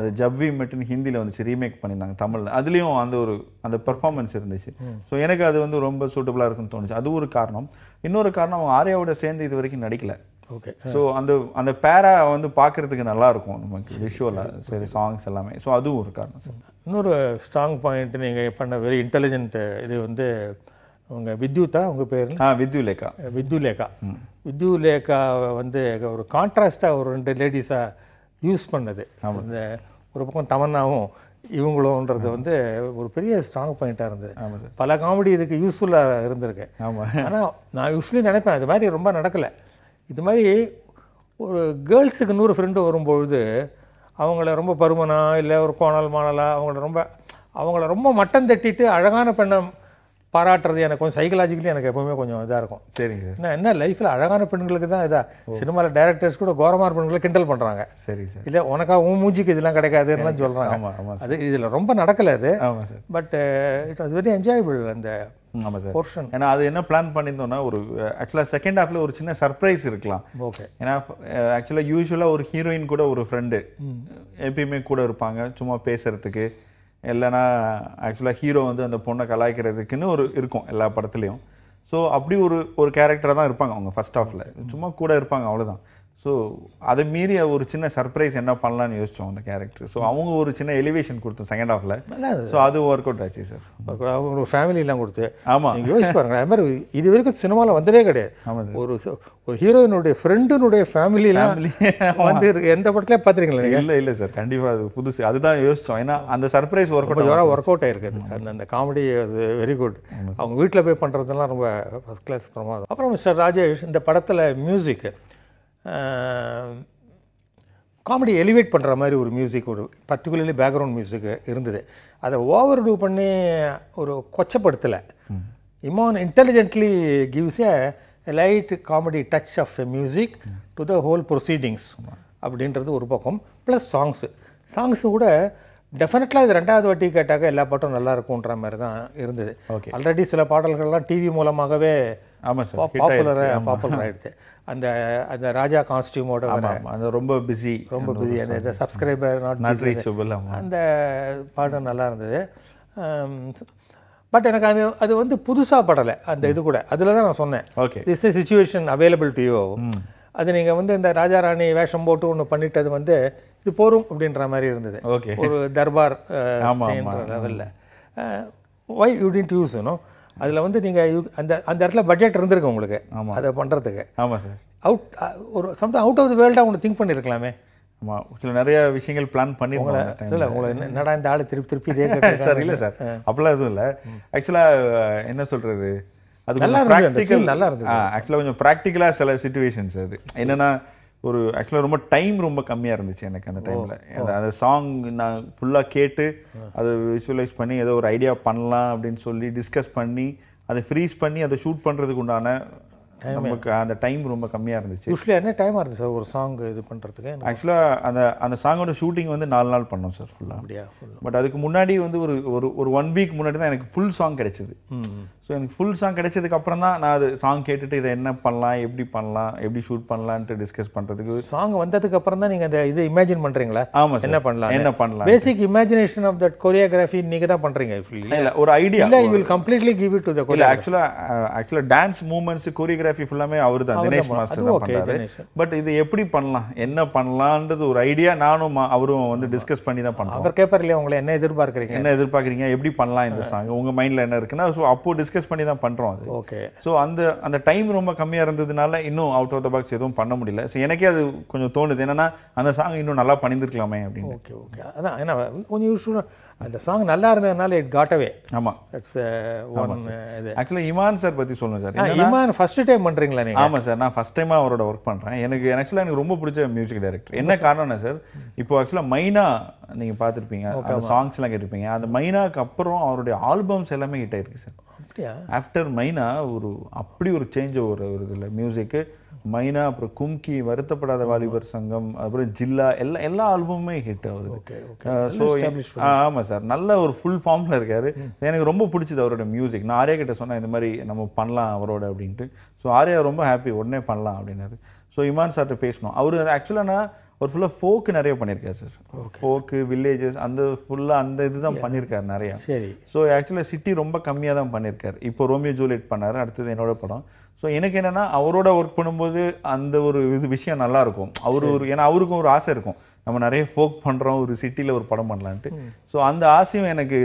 அது ஜவ்வி மெட்டுன்னு ஹிந்தியில் வந்துச்சு ரீமேக் பண்ணியிருந்தாங்க தமிழ் அதுலேயும் அந்த ஒரு அந்த பெர்ஃபார்மன்ஸ் இருந்துச்சு ஸோ எனக்கு அது வந்து ரொம்ப சூட்டபுளாக இருக்குன்னு தோணுச்சு அது ஒரு காரணம் இன்னொரு காரணம் அவங்க ஆர்யாவோட சேர்ந்து இது வரைக்கும் நடிக்கலை ஓகே ஸோ uh. அந்த அந்த பேரா வந்து பார்க்குறதுக்கு நல்லாயிருக்கும் நமக்கு விஷுவலாக சரி சாங்ஸ் எல்லாமே ஸோ அதுவும் ஒரு காரணம் சார் இன்னொரு ஸ்ட்ராங் பாயிண்ட் நீங்கள் பண்ண வெரி இன்டெலிஜென்ட் இது வந்து உங்கள் வித்யூத்தா உங்கள் பேர் ஆ வித்யுலேகா வித்யுலேகா வித்யுலேகா வந்து ஒரு கான்ட்ராஸ்ட்டாக ஒரு ரெண்டு லேடிஸாக யூஸ் பண்ணது இந்த ஒரு பக்கம் தமன்னாவும் இவங்களும்ன்றது வந்து ஒரு பெரிய ஸ்ட்ராங் பாயிண்ட்டாக இருந்தது பல காமெடி இதுக்கு யூஸ்ஃபுல்லாக இருந்திருக்கு ஆமாம் ஆனால் நான் யூஸ்வலி நினைப்பேன் அது மாதிரி ரொம்ப நடக்கலை இது மாதிரி ஒரு கேர்ள்ஸுக்கு நூறு ஃப்ரெண்டு வரும்பொழுது அவங்கள ரொம்ப பருமனா இல்லை ஒரு கோணல் மாணலா அவங்கள ரொம்ப அவங்கள ரொம்ப மட்டம் தட்டிட்டு அழகான பெண்ணை பாராட்டுறது எனக்கு கொஞ்சம் சைக்கலாஜிக்கலி எனக்கு எப்போவுமே கொஞ்சம் இதாக இருக்கும் சரிங்க என்ன என்ன லைஃப்பில் அழகான பெண்களுக்கு தான் இதாக சினிமாவில் டேரக்டர்ஸ் கூட கோரமாக பெண்களை கிண்டல் பண்ணுறாங்க சரி சார் இல்லை உனக்கா உன் மூஞ்சிக்கு இதெல்லாம் கிடைக்காதுன்னெலாம் சொல்கிறாங்க அது இதில் ரொம்ப நடக்கலை அது but it was very enjoyable அந்த ஆமாம் சார் போர்ஷன் ஏன்னா அது என்ன பிளான் பண்ணியிருந்தோம்னா ஒரு ஆக்சுவலாக செகண்ட் ஹாஃபில் ஒரு சின்ன சர்ப்ரைஸ் இருக்கலாம் ஓகே ஏன்னா ஆக்சுவலாக யூஸ்வலாக ஒரு ஹீரோயின் கூட ஒரு ஃப்ரெண்டு எப்பயுமே கூட இருப்பாங்க சும்மா பேசுகிறதுக்கு இல்லைனா ஆக்சுவலாக ஹீரோ வந்து அந்த பொண்ணை கலாய்க்கிறதுக்குன்னு ஒரு இருக்கும் எல்லா படத்துலேயும் ஸோ அப்படி ஒரு ஒரு கேரக்டராக தான் இருப்பாங்க அவங்க ஃபஸ்ட் ஆஃபில் சும்மா கூட இருப்பாங்க அவ்வளோதான் ஸோ அதை மீறி ஒரு சின்ன சர்ப்ரைஸ் என்ன பண்ணலான்னு யோசிச்சோம் அந்த கேரக்டர் ஸோ அவங்க ஒரு சின்ன எலிவேஷன் கொடுத்தோம் செகண்ட் ஹாஃபில் ஸோ அது ஒர்க் அவுட் ஆச்சு சார் ஒர்க் அவுட் அவங்க ஃபேமிலியெலாம் கொடுத்து ஆமாம் யோசிச்சு பாருங்கள் அது மாதிரி இது வரைக்கும் சினிமாவில் வந்ததே கிடையாது ஆமாம் ஒரு ஒரு ஹீரோயினுடைய ஃப்ரெண்டுனுடைய ஃபேமிலியெலாம் வந்து எந்த படத்துல பார்த்துருக்கீங்களா இல்லை இல்லை சார் கண்டிப்பாக அது புதுசு அதுதான் யோசித்தோம் ஏன்னா அந்த சர்ப்ரைஸ் ஒர்க் அவுட் ஜோராக ஒர்க் அவுட் ஆகிருக்குது அந்த அந்த காமெடி அது வெரி குட் அவங்க வீட்டில் போய் பண்ணுறதுலாம் ரொம்ப ஃபஸ்ட் கிளாஸ் பிரமாதம் அப்புறம் மிஸ்டர் ராஜேஷ் இந்த படத்தில் மியூசிக்கு காமெடி எலிவேட் பண்ணுற மாதிரி ஒரு மியூசிக் ஒரு பர்டிகுலர்லி பேக்ரவுண்ட் மியூசிக்கு இருந்தது அதை ஓவர் டூ பண்ணி ஒரு கொச்சப்படுத்தலை Imman intelligently gives a light comedy touch of a music to the whole proceedings அப்படின்றது ஒரு பக்கம் ப்ளஸ் சாங்ஸு சாங்ஸு கூட டெஃபினெட்லாக இது ரெண்டாவது வாட்டி கேட்டாக்க எல்லா பாட்டும் நல்லா இருக்கும்ன்ற மாதிரி தான் இருந்தது ஓகே ஆல்ரெடி சில பாடல்கள்லாம் டிவி மூலமாகவே ஆமாம் சார் பாப்புலர் பாப்புலர் ஆகிடுது அந்த அந்த ராஜா காஸ்டியூமோட அந்த ரொம்ப பிஸி ரொம்ப பிஸி அந்த இந்த சப்ஸ்கிரைபர் நாட் அந்த பாடல் நல்லா இருந்தது பட் um, எனக்கு அது அது வந்து புதுசாக படலை அந்த இது கூட அதில் தான் நான் சொன்னேன் okay this situation available to you அது நீங்கள் வந்து இந்த ராஜா ராணி வேஷம் போட்டு ஒன்று பண்ணிட்டது வந்து இது போரும் அப்படின்ற மாதிரி இருந்தது ஓகே ஒரு தர்பார் லெவலில் why you didn't didn't use you know அதில் வந்து நீங்கள் அந்த அந்த இடத்துல பட்ஜெட் இருந்திருக்கு உங்களுக்கு ஆமாம் அதை பண்ணுறதுக்கு ஆமாம் சார் அவுட் ஒரு சம்டைம் அவுட் ஆஃப் த வேர்ல்டாக உங்களுக்கு திங்க் பண்ணியிருக்கலாமே ஆமாம் சில நிறைய விஷயங்கள் பிளான் பண்ணி இல்லை உங்களை என்னடா இந்த ஆள் திருப்பி திருப்பி இதே சார் இல்லை சார் அப்படிலாம் எதுவும் இல்லை ஆக்சுவலாக என்ன சொல்கிறது அது நல்லா இருக்கு நல்லா இருக்கு ஆக்சுவலாக கொஞ்சம் ப்ராக்டிக்கலாக சில சுச்சுவேஷன்ஸ் அது என்னென்னா ஒரு ஆக்சுவலாக ரொம்ப டைம் ரொம்ப கம்மியாக இருந்துச்சு எனக்கு அந்த டைமில் அந்த சாங் நான் ஃபுல்லாக கேட்டு அதை விஷுவலைஸ் பண்ணி ஏதோ ஒரு ஐடியா பண்ணலாம் அப்படின்னு சொல்லி டிஸ்கஸ் பண்ணி அதை ஃப்ரீஸ் பண்ணி அதை ஷூட் பண்ணுறதுக்கு உண்டான நமக்கு அந்த டைம் ரொம்ப கம்மியாக இருந்துச்சு யூஸ்வலி என்ன டைம் ஆகுது சார் ஒரு சாங் இது பண்ணுறதுக்கு ஆக்சுவலாக அந்த அந்த சாங்கோட ஷூட்டிங் வந்து நாலு நாள் பண்ணோம் சார் ஃபுல்லாக அப்படியா பட் அதுக்கு முன்னாடி வந்து ஒரு ஒரு ஒரு ஒன் வீக் முன்னாடி தான் எனக்கு ஃபுல் சாங் கிடைச்சிது ஸோ எனக்கு ஃபுல் சாங் அப்புறம் தான் நான் அது சாங் கேட்டுட்டு இதை என்ன பண்ணலாம் எப்படி பண்ணலாம் எப்படி ஷூட் பண்ணலான்ட்டு டிஸ்கஸ் பண்ணுறதுக்கு சாங் வந்ததுக்கு அப்புறம் தான் நீங்கள் அந்த இது இமேஜின் பண்ணுறீங்களா ஆமாம் என்ன பண்ணலாம் என்ன பண்ணலாம் basic imagination of that choreography நீங்கள் தான் பண்ணுறீங்க இல்லை ஒரு ஐடியா இல்லை you will completely give it to the இல்லை ஆக்சுவலாக ஆக்சுவலாக டான்ஸ் மூவ்மெண்ட்ஸ் கொரியோகிராஃபி ஃபுல்லாமே அவர் தான் தினேஷ் மாஸ்டர் தான் பண்ணுறாரு பட் இது எப்படி பண்ணலாம் என்ன பண்ணலான்றது ஒரு ஐடியா நானும் அவரும் வந்து டிஸ்கஸ் பண்ணி தான் பண்ணலாம் அவர் கேப்பர் இல்லையா உங்களை என்ன எதிர்பார்க்குறீங்க என்ன எதிர்பார்க்குறீங்க எப்படி பண்ணலாம் இந்த சாங் உங்கள் மைண்டில் என்ன இருக்குன்னா ஸோ அப்போ டிஸ்க டிஸ்கஸ் பண்ணி தான் பண்ணுறோம் அது ஓகே ஸோ அந்த அந்த டைம் ரொம்ப கம்மியாக இருந்ததுனால இன்னும் அவுட் ஆஃப் த பாக்ஸ் எதுவும் பண்ண முடியல ஸோ எனக்கே அது கொஞ்சம் தோணுது என்னன்னா அந்த சாங் இன்னும் நல்லா பண்ணியிருந்துருக்கலாமே அப்படின்னு ஓகே ஓகே அதான் ஏன்னா கொஞ்சம் யூஸ்ஃபுல்லாக அந்த சாங் நல்லா இருந்ததுனால இட் அவே ஆமாம் இட்ஸ் ஒன் இது ஆக்சுவலாக இமான் சார் பற்றி சொல்லணும் சார் இமான் ஃபஸ்ட் டைம் பண்ணுறீங்களா நீங்கள் ஆமாம் சார் நான் ஃபஸ்ட் டைமாக அவரோட ஒர்க் பண்ணுறேன் எனக்கு ஆக்சுவலாக எனக்கு ரொம்ப பிடிச்ச மியூசிக் டைரக்டர் என்ன காரணம்னா சார் இப்போ ஆக்சுவலாக மைனா நீங்கள் பார்த்துருப்பீங்க அந்த சாங்ஸ்லாம் கேட்டிருப்பீங்க அந்த மைனாக்கு அப்புறம் அவருடைய ஆல்பம்ஸ் எல்லாமே ஹிட் ஆயிருக்கு சார் அப்படியா ஆஃப்டர் மைனா ஒரு அப்படி ஒரு சேஞ்ச் ஒரு ஒரு இதில் மியூசிக்கு மைனா அப்புறம் கும்கி வருத்தப்படாத வாலிபர் சங்கம் அப்புறம் ஜில்லா எல்லா எல்லா ஆல்பமுமே ஹிட் ஆகுது ஸோ ஆமாம் சார் நல்ல ஒரு ஃபுல் ஃபார்மில் இருக்காரு எனக்கு ரொம்ப பிடிச்சது அவரோட மியூசிக் நான் ஆர்யா கிட்ட சொன்னேன் இந்த மாதிரி நம்ம பண்ணலாம் அவரோட அப்படின்ட்டு ஸோ ஆர்யா ரொம்ப ஹாப்பி உடனே பண்ணலாம் அப்படின்னாரு ஸோ இமான் சார்கிட்ட பேசணும் அவர் ஆக்சுவலானா ஒரு ஃபுல்லாக ஃபோக்கு நிறைய பண்ணியிருக்காரு சார் ஃபோக்கு வில்லேஜஸ் அந்த ஃபுல்லாக அந்த இது தான் பண்ணியிருக்காரு நிறையா ஸோ ஆக்சுவலாக சிட்டி ரொம்ப கம்மியாக தான் பண்ணியிருக்காரு இப்போ ரோமியோ ஜூலியட் பண்ணார் அடுத்தது என்னோட படம் ஸோ எனக்கு என்னென்னா அவரோட ஒர்க் பண்ணும்போது அந்த ஒரு இது விஷயம் நல்லாயிருக்கும் அவர் ஒரு ஏன்னா அவருக்கும் ஒரு ஆசை இருக்கும் நம்ம நிறைய ஃபோக் பண்ணுறோம் ஒரு சிட்டியில் ஒரு படம் பண்ணலான்ட்டு ஸோ அந்த ஆசையும் எனக்கு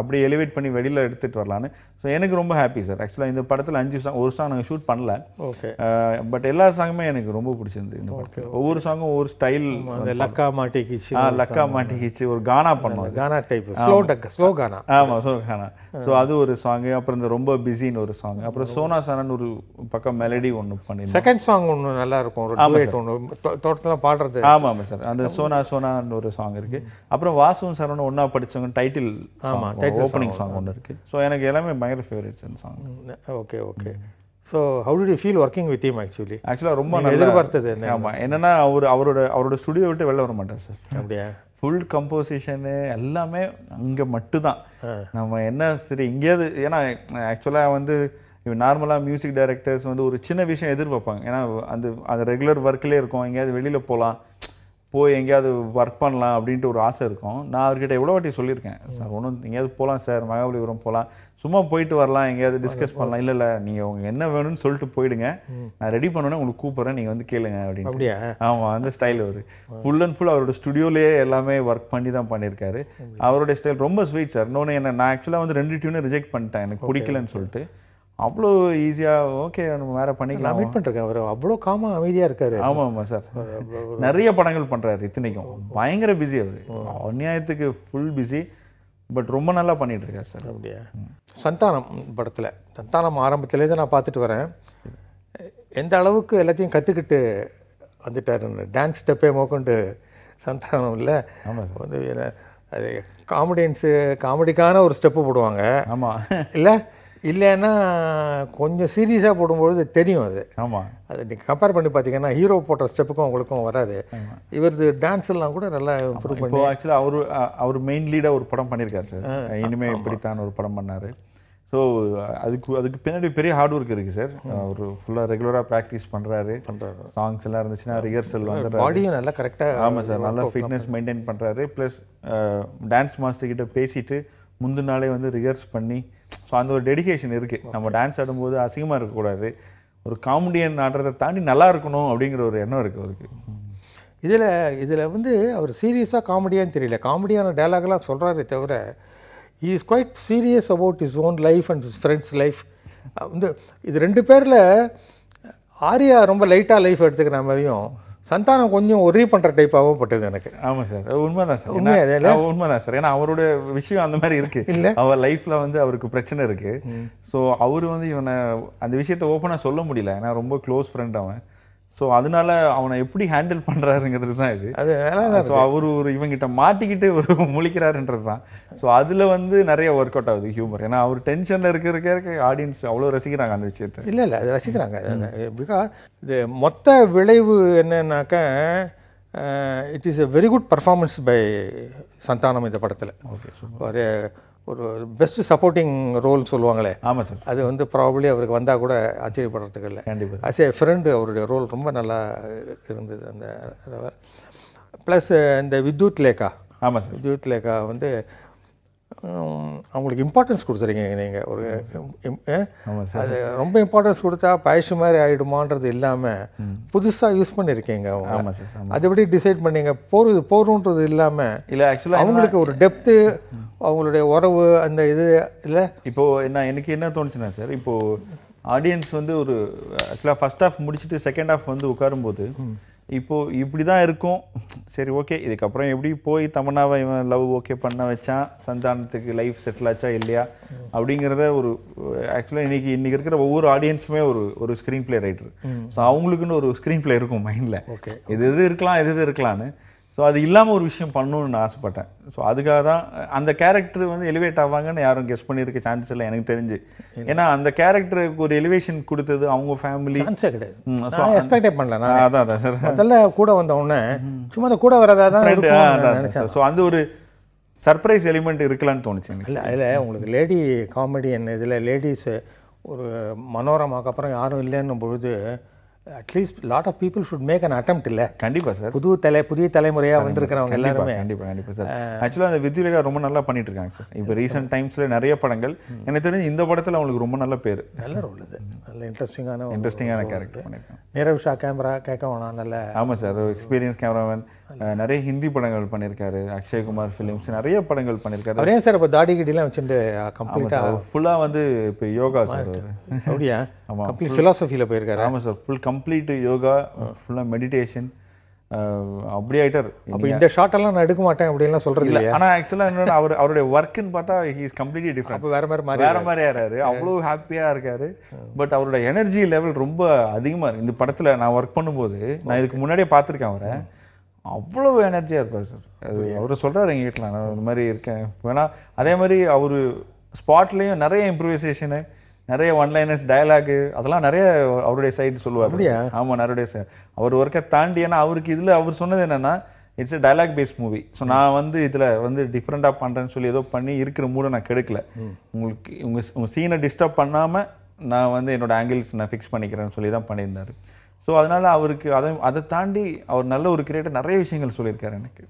அப்படி எலிவேட் பண்ணி வெளியில் எடுத்துகிட்டு வரலான்னு ஸோ எனக்கு ரொம்ப ஹாப்பி சார் ஆக்சுவலாக இந்த படத்தில் அஞ்சு சாங் ஒரு சாங் நாங்கள் ஷூட் பண்ணல ஓகே பட் எல்லா சாங்குமே எனக்கு ரொம்ப பிடிச்சிருந்து இந்த படத்தில் ஒவ்வொரு சாங்கும் ஒவ்வொரு ஸ்டைல் லக்கா மாட்டிக்கிச்சு ஆ லக்கா மாட்டிக்கிச்சு ஒரு கானா பண்ணுவோம் கானா டைப் ஸ்லோ டக் ஸ்லோ கானா ஆமாம் ஸ்லோ கானா ஸோ அது ஒரு சாங் அப்புறம் இந்த ரொம்ப பிஸின்னு ஒரு சாங் அப்புறம் சோனா சனன் ஒரு பக்கம் மெலடி ஒன்று பண்ணி செகண்ட் சாங் ஒன்று நல்லா இருக்கும் ஒரு ஒன்று தோட்டத்தில் பாடுறது ஆமாம் ஆமாம் சார் அந்த சோனா சோனான்னு ஒரு சாங் இருக்கு அப்புறம் வாசுவும் சரணும் ஒன்னா படிச்சவங்க டைட்டில் ஆமாம் டைட்டில் ஓப்பனிங் சாங் ஒன்று இருக்கு ஸோ எனக்கு எல்லாமே பயங்கர ஃபேவரட்ஸ் அந்த song okay okay so how do you feel working with him actually ஆக்சுவலாக ரொம்ப எதிர்பார்த்தது ஆமாம் என்னன்னா அவர் அவரோட அவரோட ஸ்டுடியோ விட்டு வெளில வர மாட்டார் சார் அப்படியா ஃபுல் கம்போசிஷனு எல்லாமே அங்கே மட்டும்தான் நம்ம என்ன சரி இங்கேயாவது ஏன்னா ஆக்சுவலாக வந்து இப்போ நார்மலாக மியூசிக் டைரக்டர்ஸ் வந்து ஒரு சின்ன விஷயம் எதிர்பார்ப்பாங்க ஏன்னா அந்த அந்த ரெகுலர் ஒர்க்லேயே இருக்கும் எங்கேயாவது வெளியில் போகலாம் போய் எங்கேயாவது ஒர்க் பண்ணலாம் அப்படின்ட்டு ஒரு ஆசை இருக்கும் நான் அவர்கிட்ட எவ்வளோ வாட்டி சொல்லியிருக்கேன் சார் ஒன்றும் எங்கேயாவது போகலாம் சார் மகாபலிபுரம் போகலாம் சும்மா போயிட்டு வரலாம் எங்கேயாவது டிஸ்கஸ் பண்ணலாம் இல்லை இல்லை நீங்கள் உங்கள் என்ன வேணும்னு சொல்லிட்டு போயிடுங்க நான் ரெடி பண்ணோன்னே உங்களுக்கு கூப்பிட்றேன் நீங்கள் வந்து கேளுங்க அப்படின்னு ஆமாம் அந்த ஸ்டைல் அவர் ஃபுல் அண்ட் ஃபுல் அவரோட ஸ்டுடியோலேயே எல்லாமே ஒர்க் பண்ணி தான் பண்ணியிருக்காரு அவரோட ஸ்டைல் ரொம்ப ஸ்வீட் சார் இன்னொன்று என்ன நான் ஆக்சுவலாக வந்து ரெண்டு டியூனே ரிஜெக்ட் பண்ணிட்டேன் எனக்கு பிடிக்கலன்னு சொல்லிட்டு அவ்வளோ ஈஸியாக ஓகே நம்ம வேறு பண்ணிக்கலாம் மீட் பண்ணிருக்கேன் அவர் அவ்வளோ காமாக அமைதியாக இருக்கார் ஆமாம் ஆமாம் சார் நிறைய படங்கள் பண்ணுறாரு இத்தனைக்கும் பயங்கர பிஸி அவர் அநியாயத்துக்கு ஃபுல் பிஸி பட் ரொம்ப நல்லா பண்ணிகிட்டு இருக்கார் சார் அப்படியா சந்தானம் படத்தில் சந்தானம் ஆரம்பத்துலேருந்து நான் பார்த்துட்டு வரேன் எந்த அளவுக்கு எல்லாத்தையும் கற்றுக்கிட்டு வந்துட்டார் டான்ஸ் ஸ்டெப்பே மோக்கொண்டு சந்தானம் இல்லை ஆமாம் வந்து அது காமெடியன்ஸு காமெடிக்கான ஒரு ஸ்டெப்பு போடுவாங்க ஆமாம் இல்லை இல்லைன்னா கொஞ்சம் சீரியஸாக போடும்பொழுது தெரியும் அது ஆமாம் அது நீங்கள் கம்பேர் பண்ணி பார்த்தீங்கன்னா ஹீரோ போட்ட ஸ்டெப்புக்கும் உங்களுக்கும் வராது இவரது டான்ஸ் எல்லாம் கூட நல்லா இம்ப்ரூவ் பண்ணி ஆக்சுவலாக அவர் அவர் மெயின் லீடாக ஒரு படம் பண்ணியிருக்காரு சார் இனிமேல் இப்படித்தான் ஒரு படம் பண்ணார் ஸோ அதுக்கு அதுக்கு பின்னாடி பெரிய ஹார்ட் ஒர்க் இருக்குது சார் அவர் ஃபுல்லாக ரெகுலராக ப்ராக்டிஸ் பண்ணுறாரு பண்ணுறாரு சாங்ஸ் எல்லாம் இருந்துச்சுன்னா ரிஹர்சல் வந்து பாடியும் நல்லா கரெக்டாக ஆமாம் சார் நல்லா ஃபிட்னஸ் மெயின்டைன் பண்ணுறாரு ப்ளஸ் டான்ஸ் மாஸ்டர் கிட்ட பேசிட்டு முந்தின நாளே வந்து ரிஹர்ஸ் பண்ணி ஸோ அந்த ஒரு டெடிக்கேஷன் இருக்குது நம்ம டான்ஸ் ஆடும்போது அசிங்கமாக இருக்கக்கூடாது ஒரு காமெடியன் ஆடுறதை தாண்டி நல்லா இருக்கணும் அப்படிங்கிற ஒரு எண்ணம் இருக்குது அவருக்கு இதில் இதில் வந்து அவர் சீரியஸாக காமெடியான்னு தெரியல காமெடியான டைலாக்லாம் சொல்கிறாரே தவிர he is quite serious about his own life and his friends life வந்து இது ரெண்டு பேரில் ஆரியா ரொம்ப லைட்டாக லைஃப் எடுத்துக்கிற மாதிரியும் சந்தானம் கொஞ்சம் ஒரே பண்ணுற டைப்பாகவும் பட்டது எனக்கு ஆமாம் சார் உண்மைதான் சார் உண்மை உண்மைதான் சார் ஏன்னா அவருடைய விஷயம் அந்த மாதிரி இருக்குது இல்லை அவர் லைஃப்பில் வந்து அவருக்கு பிரச்சனை இருக்குது ஸோ அவர் வந்து இவனை அந்த விஷயத்தை ஓப்பனாக சொல்ல முடியல ஏன்னா ரொம்ப க்ளோஸ் ஃப்ரெண்ட் அவன் ஸோ அதனால அவனை எப்படி ஹேண்டில் பண்ணுறாருங்கிறது தான் இது அது ஸோ அவர் ஒரு இவங்கிட்ட மாட்டிக்கிட்டு ஒரு *laughs* முழிக்கிறாருன்றது தான் ஸோ அதில் வந்து நிறைய ஒர்க் அவுட் ஆகுது ஹியூமர் ஏன்னா அவர் டென்ஷனில் இருக்க இருக்க ஆடியன்ஸ் அவ்வளோ ரசிக்கிறாங்க அந்த விஷயத்தை இல்லை இல்லை அது ரசிக்கிறாங்க பிகாஸ் இது மொத்த விளைவு என்னன்னாக்க it is a very good performance by Santhanam இந்த படத்தில் ஓகே ஒரு ஒரு பெஸ்ட் சப்போர்ட்டிங் ரோல் சொல்லுவாங்களே ஆமாம் சார் அது வந்து ப்ராபப்ளி அவருக்கு வந்தால் கூட ஆச்சரியப்படுறதுக்கு இல்லை கண்டிப்பாக அஸ் ஏ ஃப்ரெண்டு அவருடைய ரோல் ரொம்ப நல்லா இருந்தது அந்த ப்ளஸ் இந்த வித்யுத் லேகா ஆமாம் சார் வித்யுத் லேகா வந்து அவங்களுக்கு இம்பார்ட்டன்ஸ் கொடுத்துருக்கீங்க நீங்கள் ஒரு அது ரொம்ப இம்பார்ட்டன்ஸ் கொடுத்தா பயசு மாதிரி ஆகிடுமான்றது இல்லாமல் புதுசாக யூஸ் பண்ணியிருக்கீங்க அவங்க அது எப்படி டிசைட் பண்ணீங்க போகிறது போகணுன்றது இல்லாமல் இல்லை ஆக்சுவலாக அவங்களுக்கு ஒரு டெப்த்து அவங்களுடைய உறவு அந்த இது இல்லை இப்போது நான் எனக்கு என்ன தோணுச்சுன்னா சார் இப்போது ஆடியன்ஸ் வந்து ஒரு ஆக்சுவலாக ஃபஸ்ட் ஹாஃப் முடிச்சுட்டு செகண்ட் ஹாஃப் வந்து உட்காரும்போது இப்போது இப்படி தான் இருக்கும் சரி ஓகே இதுக்கப்புறம் எப்படி போய் தமன்னாவை இவன் லவ் ஓகே பண்ண வச்சான் சந்தானத்துக்கு லைஃப் செட்டில் ஆச்சா இல்லையா அப்படிங்கிறத ஒரு ஆக்சுவலாக இன்றைக்கி இன்றைக்கி இருக்கிற ஒவ்வொரு ஆடியன்ஸுமே ஒரு ஒரு ஸ்க்ரீன் பிளே ரைட்டர் ஸோ அவங்களுக்குன்னு ஒரு ஸ்க்ரீன் பிளே இருக்கும் மைண்டில் ஓகே இது இது இருக்கலாம் இது இது இருக்கலான்னு ஸோ அது இல்லாமல் ஒரு விஷயம் பண்ணணும்னு நான் ஆசைப்பட்டேன் ஸோ அதுக்காக தான் அந்த கேரக்டர் வந்து எலிவேட் ஆவாங்கன்னு யாரும் கெஸ் பண்ணியிருக்க சான்ஸ் இல்லை எனக்கு தெரிஞ்சு ஏன்னா அந்த கேரக்டருக்கு ஒரு எலிவேஷன் கொடுத்தது அவங்க ஃபேமிலி கிடையாது எக்ஸ்பெக்டே பண்ணல நான் அதான் அதான் சார் முதல்ல கூட வந்த உடனே சும்மா அந்த கூட வரதா தான் ஸோ அந்த ஒரு சர்ப்ரைஸ் எலிமெண்ட் இருக்கலாம்னு தோணுச்சு இல்லை அதில் உங்களுக்கு லேடி என்ன இதில் லேடிஸ் ஒரு மனோரமாக்கு அப்புறம் யாரும் இல்லைன்னும் பொழுது at least lot of people should make an attempt இல்லை கண்டிப்பாக சார் புது தலை புதிய தலைமுறையாக வந்திருக்கிறவங்க எல்லாருமே கண்டிப்பாக கண்டிப்பாக சார் ஆக்சுவலாக அந்த வித்யுலேகா ரொம்ப நல்லா பண்ணிட்டு இருக்காங்க சார் இப்போ ரீசெண்ட் டைம்ஸில் நிறைய படங்கள் எனக்கு தெரிஞ்சு இந்த படத்தில் அவங்களுக்கு ரொம்ப நல்ல பேர் நல்ல ரோல் இது நல்ல இன்ட்ரெஸ்டிங்கான இன்ட்ரெஸ்டிங்கான கேரக்டர் நிரவிஷா கேமரா கேட்க வேணாம் நல்ல ஆமாம் சார் எக்ஸ்பீரியன்ஸ் கேமராமேன் நிறைய ஹிந்தி படங்கள் பண்ணியிருக்காரு அக்ஷய்குமார் ஃபிலிம்ஸ் நிறைய படங்கள் பண்ணியிருக்காரு நிறைய சார் இப்போ தாடி கிட்டிலாம் வச்சுட்டு கம்ப்ளீட்டாக ஃபுல்லாக வந்து இப்போ யோகா சார் அப்படியா ஆமாம் கம்ப்ளீட் ஃபிலாசபியில் போயிருக்காரு ஆமாம் சார் ஃபுல் கம்ப்ளீட் யோகா ஃபுல்லாக மெடிடேஷன் அப்படி ஆகிட்டார் அப்போ இந்த ஷார்ட்டெல்லாம் நான் எடுக்க மாட்டேன் அப்படின்லாம் சொல்கிறது இல்லை ஆனால் ஆக்சுவலாக என்னன்னா அவர் அவருடைய ஒர்க்குன்னு பார்த்தா ஹீஸ் கம்ப்ளீட்லி டிஃப்ரெண்ட் அப்போ வேற மாதிரி வேற மாதிரி ஆறாரு அவ்வளோ ஹாப்பியாக இருக்காரு பட் அவரோட எனர்ஜி லெவல் ரொம்ப அதிகமாக இருக்குது இந்த படத்தில் நான் ஒர்க் பண்ணும்போது நான் இதுக்கு முன்னாடியே பார்த்துருக்கேன் அவரை அவ்வளவு எனர்ஜியாக இருப்பார் சார் அது அவர் சொல்கிறார் எங்கள் வீட்டில் நான் இந்த மாதிரி இருக்கேன் வேணா அதே மாதிரி அவர் ஸ்பாட்லேயும் நிறைய இம்ப்ரூவைசேஷனு நிறைய ஒன்லைனர்ஸ் டயலாகு அதெல்லாம் நிறைய அவருடைய சைடு சொல்லுவார் ஆமாம் நிறைய அவர் ஒர்க்கை தாண்டி ஏன்னா அவருக்கு இதில் அவர் சொன்னது என்னென்னா it's a dialogue based movie so நான் வந்து இதில் வந்து டிஃப்ரெண்ட்டாக பண்ணுறேன்னு சொல்லி ஏதோ பண்ணி இருக்கிற மூடை நான் கெடுக்கல உங்களுக்கு உங்கள் உங்கள் சீனை டிஸ்டர்ப் பண்ணாமல் நான் வந்து என்னோடய ஆங்கிள்ஸ் நான் ஃபிக்ஸ் பண்ணிக்கிறேன்னு சொல்லி தான் பண்ணியிருந்தார் ஸோ அதனால் அவருக்கு அதை அதை தாண்டி அவர் நல்ல ஒரு கிரியேட்டர் நிறைய விஷயங்கள் சொல்லியிருக்காரு எனக்கு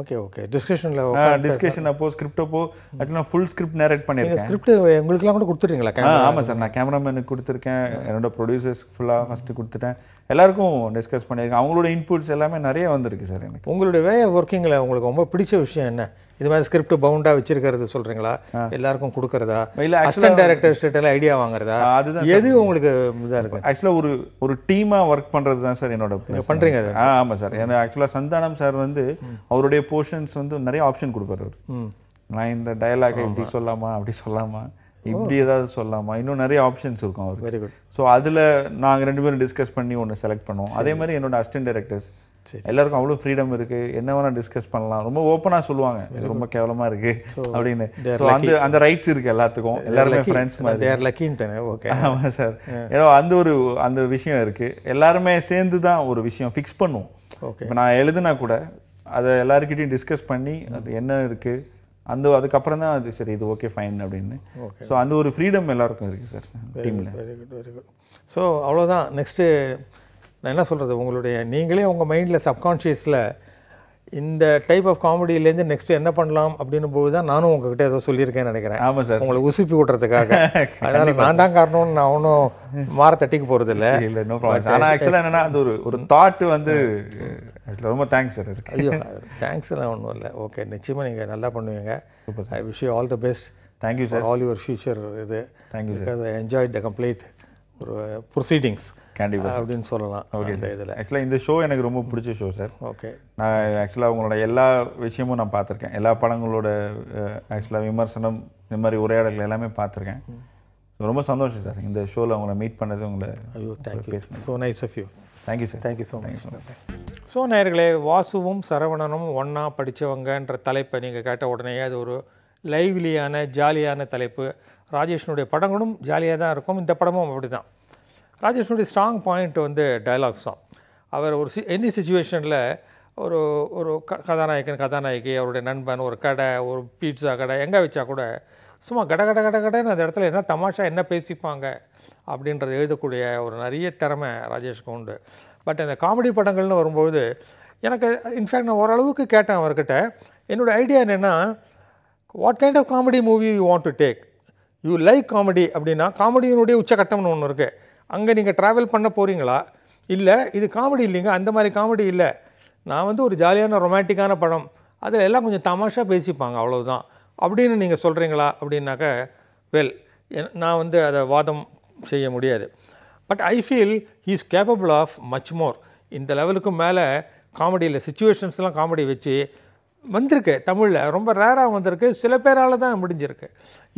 ஓகே ஓகே டிஸ்கஷன்ல டிஸ்கஷன் அப்போ ஸ்கிரிப்ட் அப்போ ஆக்சுவலாக ஃபுல் ஸ்கிரிப்ட் நேரேட் பண்ணியிருக்கேன் ஸ்கிரிப்ட் எங்களுக்குலாம் கூட கொடுத்துருங்களா ஆமாம் சார் நான் கேமராமேனுக்கு கொடுத்துருக்கேன் என்னோட ப்ரொடியூசர்ஸ் ஃபுல்லாக ஃபஸ்ட்டு கொடுத்துட்டேன் எல்லாருக்கும் டிஸ்கஸ் பண்ணியிருக்கேன் அவங்களோட இன்புட்ஸ் எல்லாமே நிறைய வந்திருக்கு சார் எனக்கு உங்களுடைய வே ஒர்க்கிங்கில் உங்களுக்கு ரொம்ப பிடிச்ச விஷயம் என்ன இது மாதிரி ஸ்கிரிப்ட் பவுண்டா வச்சிருக்கிறது சொல்றீங்களா எல்லாருக்கும் கொடுக்கறதா இல்லை அசிஸ்டன்ட் டைரக்டர் எல்லாம் ஐடியா வாங்குறதா அதுதான் எது உங்களுக்கு இதா இருக்கும் ஆக்சுவலா ஒரு ஒரு டீமா ஒர்க் பண்றதுதான் தான் சார் என்னோட பண்றீங்க ஆமா சார் ஏன்னா ஆக்சுவலா சந்தானம் சார் வந்து அவருடைய போர்ஷன்ஸ் வந்து நிறைய ஆப்ஷன் கொடுப்பாரு நான் இந்த டயலாக் இப்படி சொல்லாமா அப்படி சொல்லாமா இப்படி ஏதாவது சொல்லாமா இன்னும் நிறைய ஆப்ஷன்ஸ் இருக்கும் அவருக்கு வெரி குட் ஸோ அதில் நாங்கள் ரெண்டு பேரும் டிஸ்கஸ் பண்ணி ஒன்று செலக்ட் பண்ணுவோம் அதே மாதிரி என்னோட அசிஸ்டன்ட் டேரக்டர்ஸ் எல்லாருக்கும் அவ்வளோ ஃப்ரீடம் இருக்கு என்ன வேணால் டிஸ்கஸ் பண்ணலாம் ரொம்ப ஓப்பனாக சொல்லுவாங்க ரொம்ப கேவலமாக இருக்கு அப்படின்னு அந்த அந்த ரைட்ஸ் இருக்கு எல்லாத்துக்கும் எல்லாருமே ஃப்ரெண்ட்ஸ் மாதிரி ஓகே ஆமாம் சார் ஏதோ அந்த ஒரு அந்த விஷயம் இருக்கு எல்லாருமே சேர்ந்து தான் ஒரு விஷயம் ஃபிக்ஸ் பண்ணுவோம் ஓகே இப்போ நான் எழுதுனா கூட அதை எல்லாருக்கிட்டையும் டிஸ்கஸ் பண்ணி mm. அது என்ன இருக்கு அந்த அதுக்கப்புறம் தான் அது சரி இது ஓகே ஃபைன் அப்படின்னு ஸோ அந்த ஒரு ஃப்ரீடம் எல்லாருக்கும் இருக்கு சார் டீமில் very good very good so அவ்வளோதான் நெக்ஸ்ட்டு நான் என்ன சொல்கிறது உங்களுடைய நீங்களே உங்கள் மைண்டில் சப்கான்ஷியஸில் இந்த டைப் ஆஃப் காமெடியிலேருந்து நெக்ஸ்ட் என்ன பண்ணலாம் அப்படின்னு போது தான் நானும் உங்ககிட்ட ஏதோ சொல்லியிருக்கேன் நினைக்கிறேன் ஆமாம் சார் உங்களை உசுப்பி விட்றதுக்காக *laughs* அதனால் நான் தான் காரணம்னு நான் ஒன்றும் மாற தட்டிக்கு போகிறது இல்லை இல்லை நோ ப்ராப்ளம் ஆனால் ஆக்சுவலாக என்னென்னா அந்த ஒரு ஒரு தாட்டு வந்து ரொம்ப தேங்க்ஸ் சார் ஐயோ தேங்க்ஸ் எல்லாம் ஒன்றும் இல்லை ஓகே நிச்சயமாக நீங்கள் நல்லா பண்ணுவீங்க I wish you all the best thank you sir all your future இது thank you sir I enjoy the complete ஒரு ப்ரொசீடிங்ஸ் கண்டிப்பாக அப்படின்னு சொல்லலாம் ஓகே சார் இதில் ஆக்சுவலாக இந்த ஷோ எனக்கு ரொம்ப பிடிச்ச ஷோ சார் ஓகே நான் ஆக்சுவலாக உங்களோட எல்லா விஷயமும் நான் பார்த்துருக்கேன் எல்லா படங்களோட ஆக்சுவலாக விமர்சனம் இந்த மாதிரி உரையாடல்கள் எல்லாமே பார்த்துருக்கேன் ரொம்ப சந்தோஷம் சார் இந்த ஷோவில் உங்களை மீட் பண்ணது உங்களை ஐயோ thank you so nice of you thank you sir thank you so much so நேர்களே வாசுவும் சரவணனும் ஒன்றா படித்தவங்கன்ற தலைப்பை நீங்கள் கேட்ட உடனே அது ஒரு லைவ்லியான ஜாலியான தலைப்பு ராஜேஷனுடைய படங்களும் ஜாலியாக தான் இருக்கும் இந்த படமும் அப்படி தான் ராஜேஷ்னுடைய ஸ்ட்ராங் பாயிண்ட் வந்து டைலாக்ஸ் தான் அவர் ஒரு சி எனி சுச்சுவேஷனில் ஒரு ஒரு க கதாநாயகன் கதாநாயகி அவருடைய நண்பன் ஒரு கடை ஒரு பீட்சா கடை எங்கே வச்சா கூட சும்மா கட கட கட கடைன்னு அந்த இடத்துல என்ன தமாஷா என்ன பேசிப்பாங்க அப்படின்றது எழுதக்கூடிய ஒரு நிறைய திறமை ராஜேஷ்க்கு உண்டு பட் அந்த காமெடி படங்கள்னு வரும்பொழுது எனக்கு இன்ஃபேக்ட் நான் ஓரளவுக்கு கேட்டேன் அவர்கிட்ட என்னோடய ஐடியா என்னென்னா what kind of comedy movie you want to take you like comedy அப்படின்னா காமெடியினுடைய உச்சக்கட்டம்னு ஒன்று இருக்குது அங்கே நீங்கள் ட்ராவல் பண்ண போகிறீங்களா இல்லை இது காமெடி இல்லைங்க அந்த மாதிரி காமெடி இல்லை நான் வந்து ஒரு ஜாலியான ரொமான்டிக்கான படம் அதில் எல்லாம் கொஞ்சம் தமாஷாக பேசிப்பாங்க அவ்வளோதான் அப்படின்னு நீங்கள் சொல்கிறீங்களா அப்படின்னாக்க வெல் நான் வந்து அதை வாதம் செய்ய முடியாது but I feel is capable of much more இந்த லெவலுக்கு மேலே காமெடியில் சுச்சுவேஷன்ஸ்லாம் காமெடி வச்சு வந்திருக்கு தமிழில் ரொம்ப ரேராக வந்திருக்கு சில பேரால் தான் முடிஞ்சிருக்கு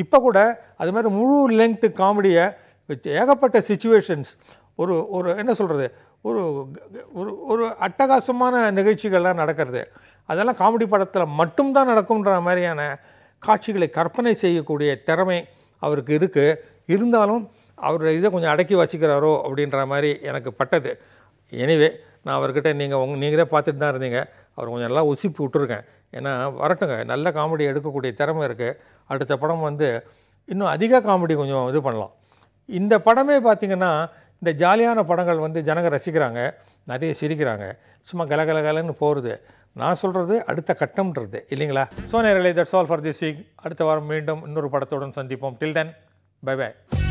இப்போ கூட அது மாதிரி முழு லெங்க்த்து காமெடியை ஏகப்பட்ட சுச்சுவேஷன்ஸ் ஒரு ஒரு என்ன சொல்கிறது ஒரு ஒரு ஒரு அட்டகாசமான நிகழ்ச்சிகள்லாம் நடக்கிறது அதெல்லாம் காமெடி படத்தில் மட்டும்தான் நடக்கும்ன்ற மாதிரியான காட்சிகளை கற்பனை செய்யக்கூடிய திறமை அவருக்கு இருக்குது இருந்தாலும் அவர் இதை கொஞ்சம் அடக்கி வச்சுக்கிறாரோ அப்படின்ற மாதிரி எனக்கு பட்டது எனிவே நான் அவர்கிட்ட நீங்கள் உங்க நீங்களே பார்த்துட்டு தான் இருந்தீங்க அவர் கொஞ்சம் நல்லா உசிப்பு விட்டுருக்கேன் ஏன்னா வரட்டுங்க நல்ல காமெடி எடுக்கக்கூடிய திறமை இருக்குது அடுத்த படம் வந்து இன்னும் அதிக காமெடி கொஞ்சம் இது பண்ணலாம் இந்த படமே பார்த்திங்கன்னா இந்த ஜாலியான படங்கள் வந்து ஜனங்க ரசிக்கிறாங்க நிறைய சிரிக்கிறாங்க சும்மா கலகலகலன்னு போகிறது நான் சொல்கிறது அடுத்த கட்டம்ன்றது இல்லைங்களா ஸோ நேரலை that's all for this week அடுத்த வாரம் மீண்டும் இன்னொரு படத்துடன் சந்திப்போம் டில் தென் பை பை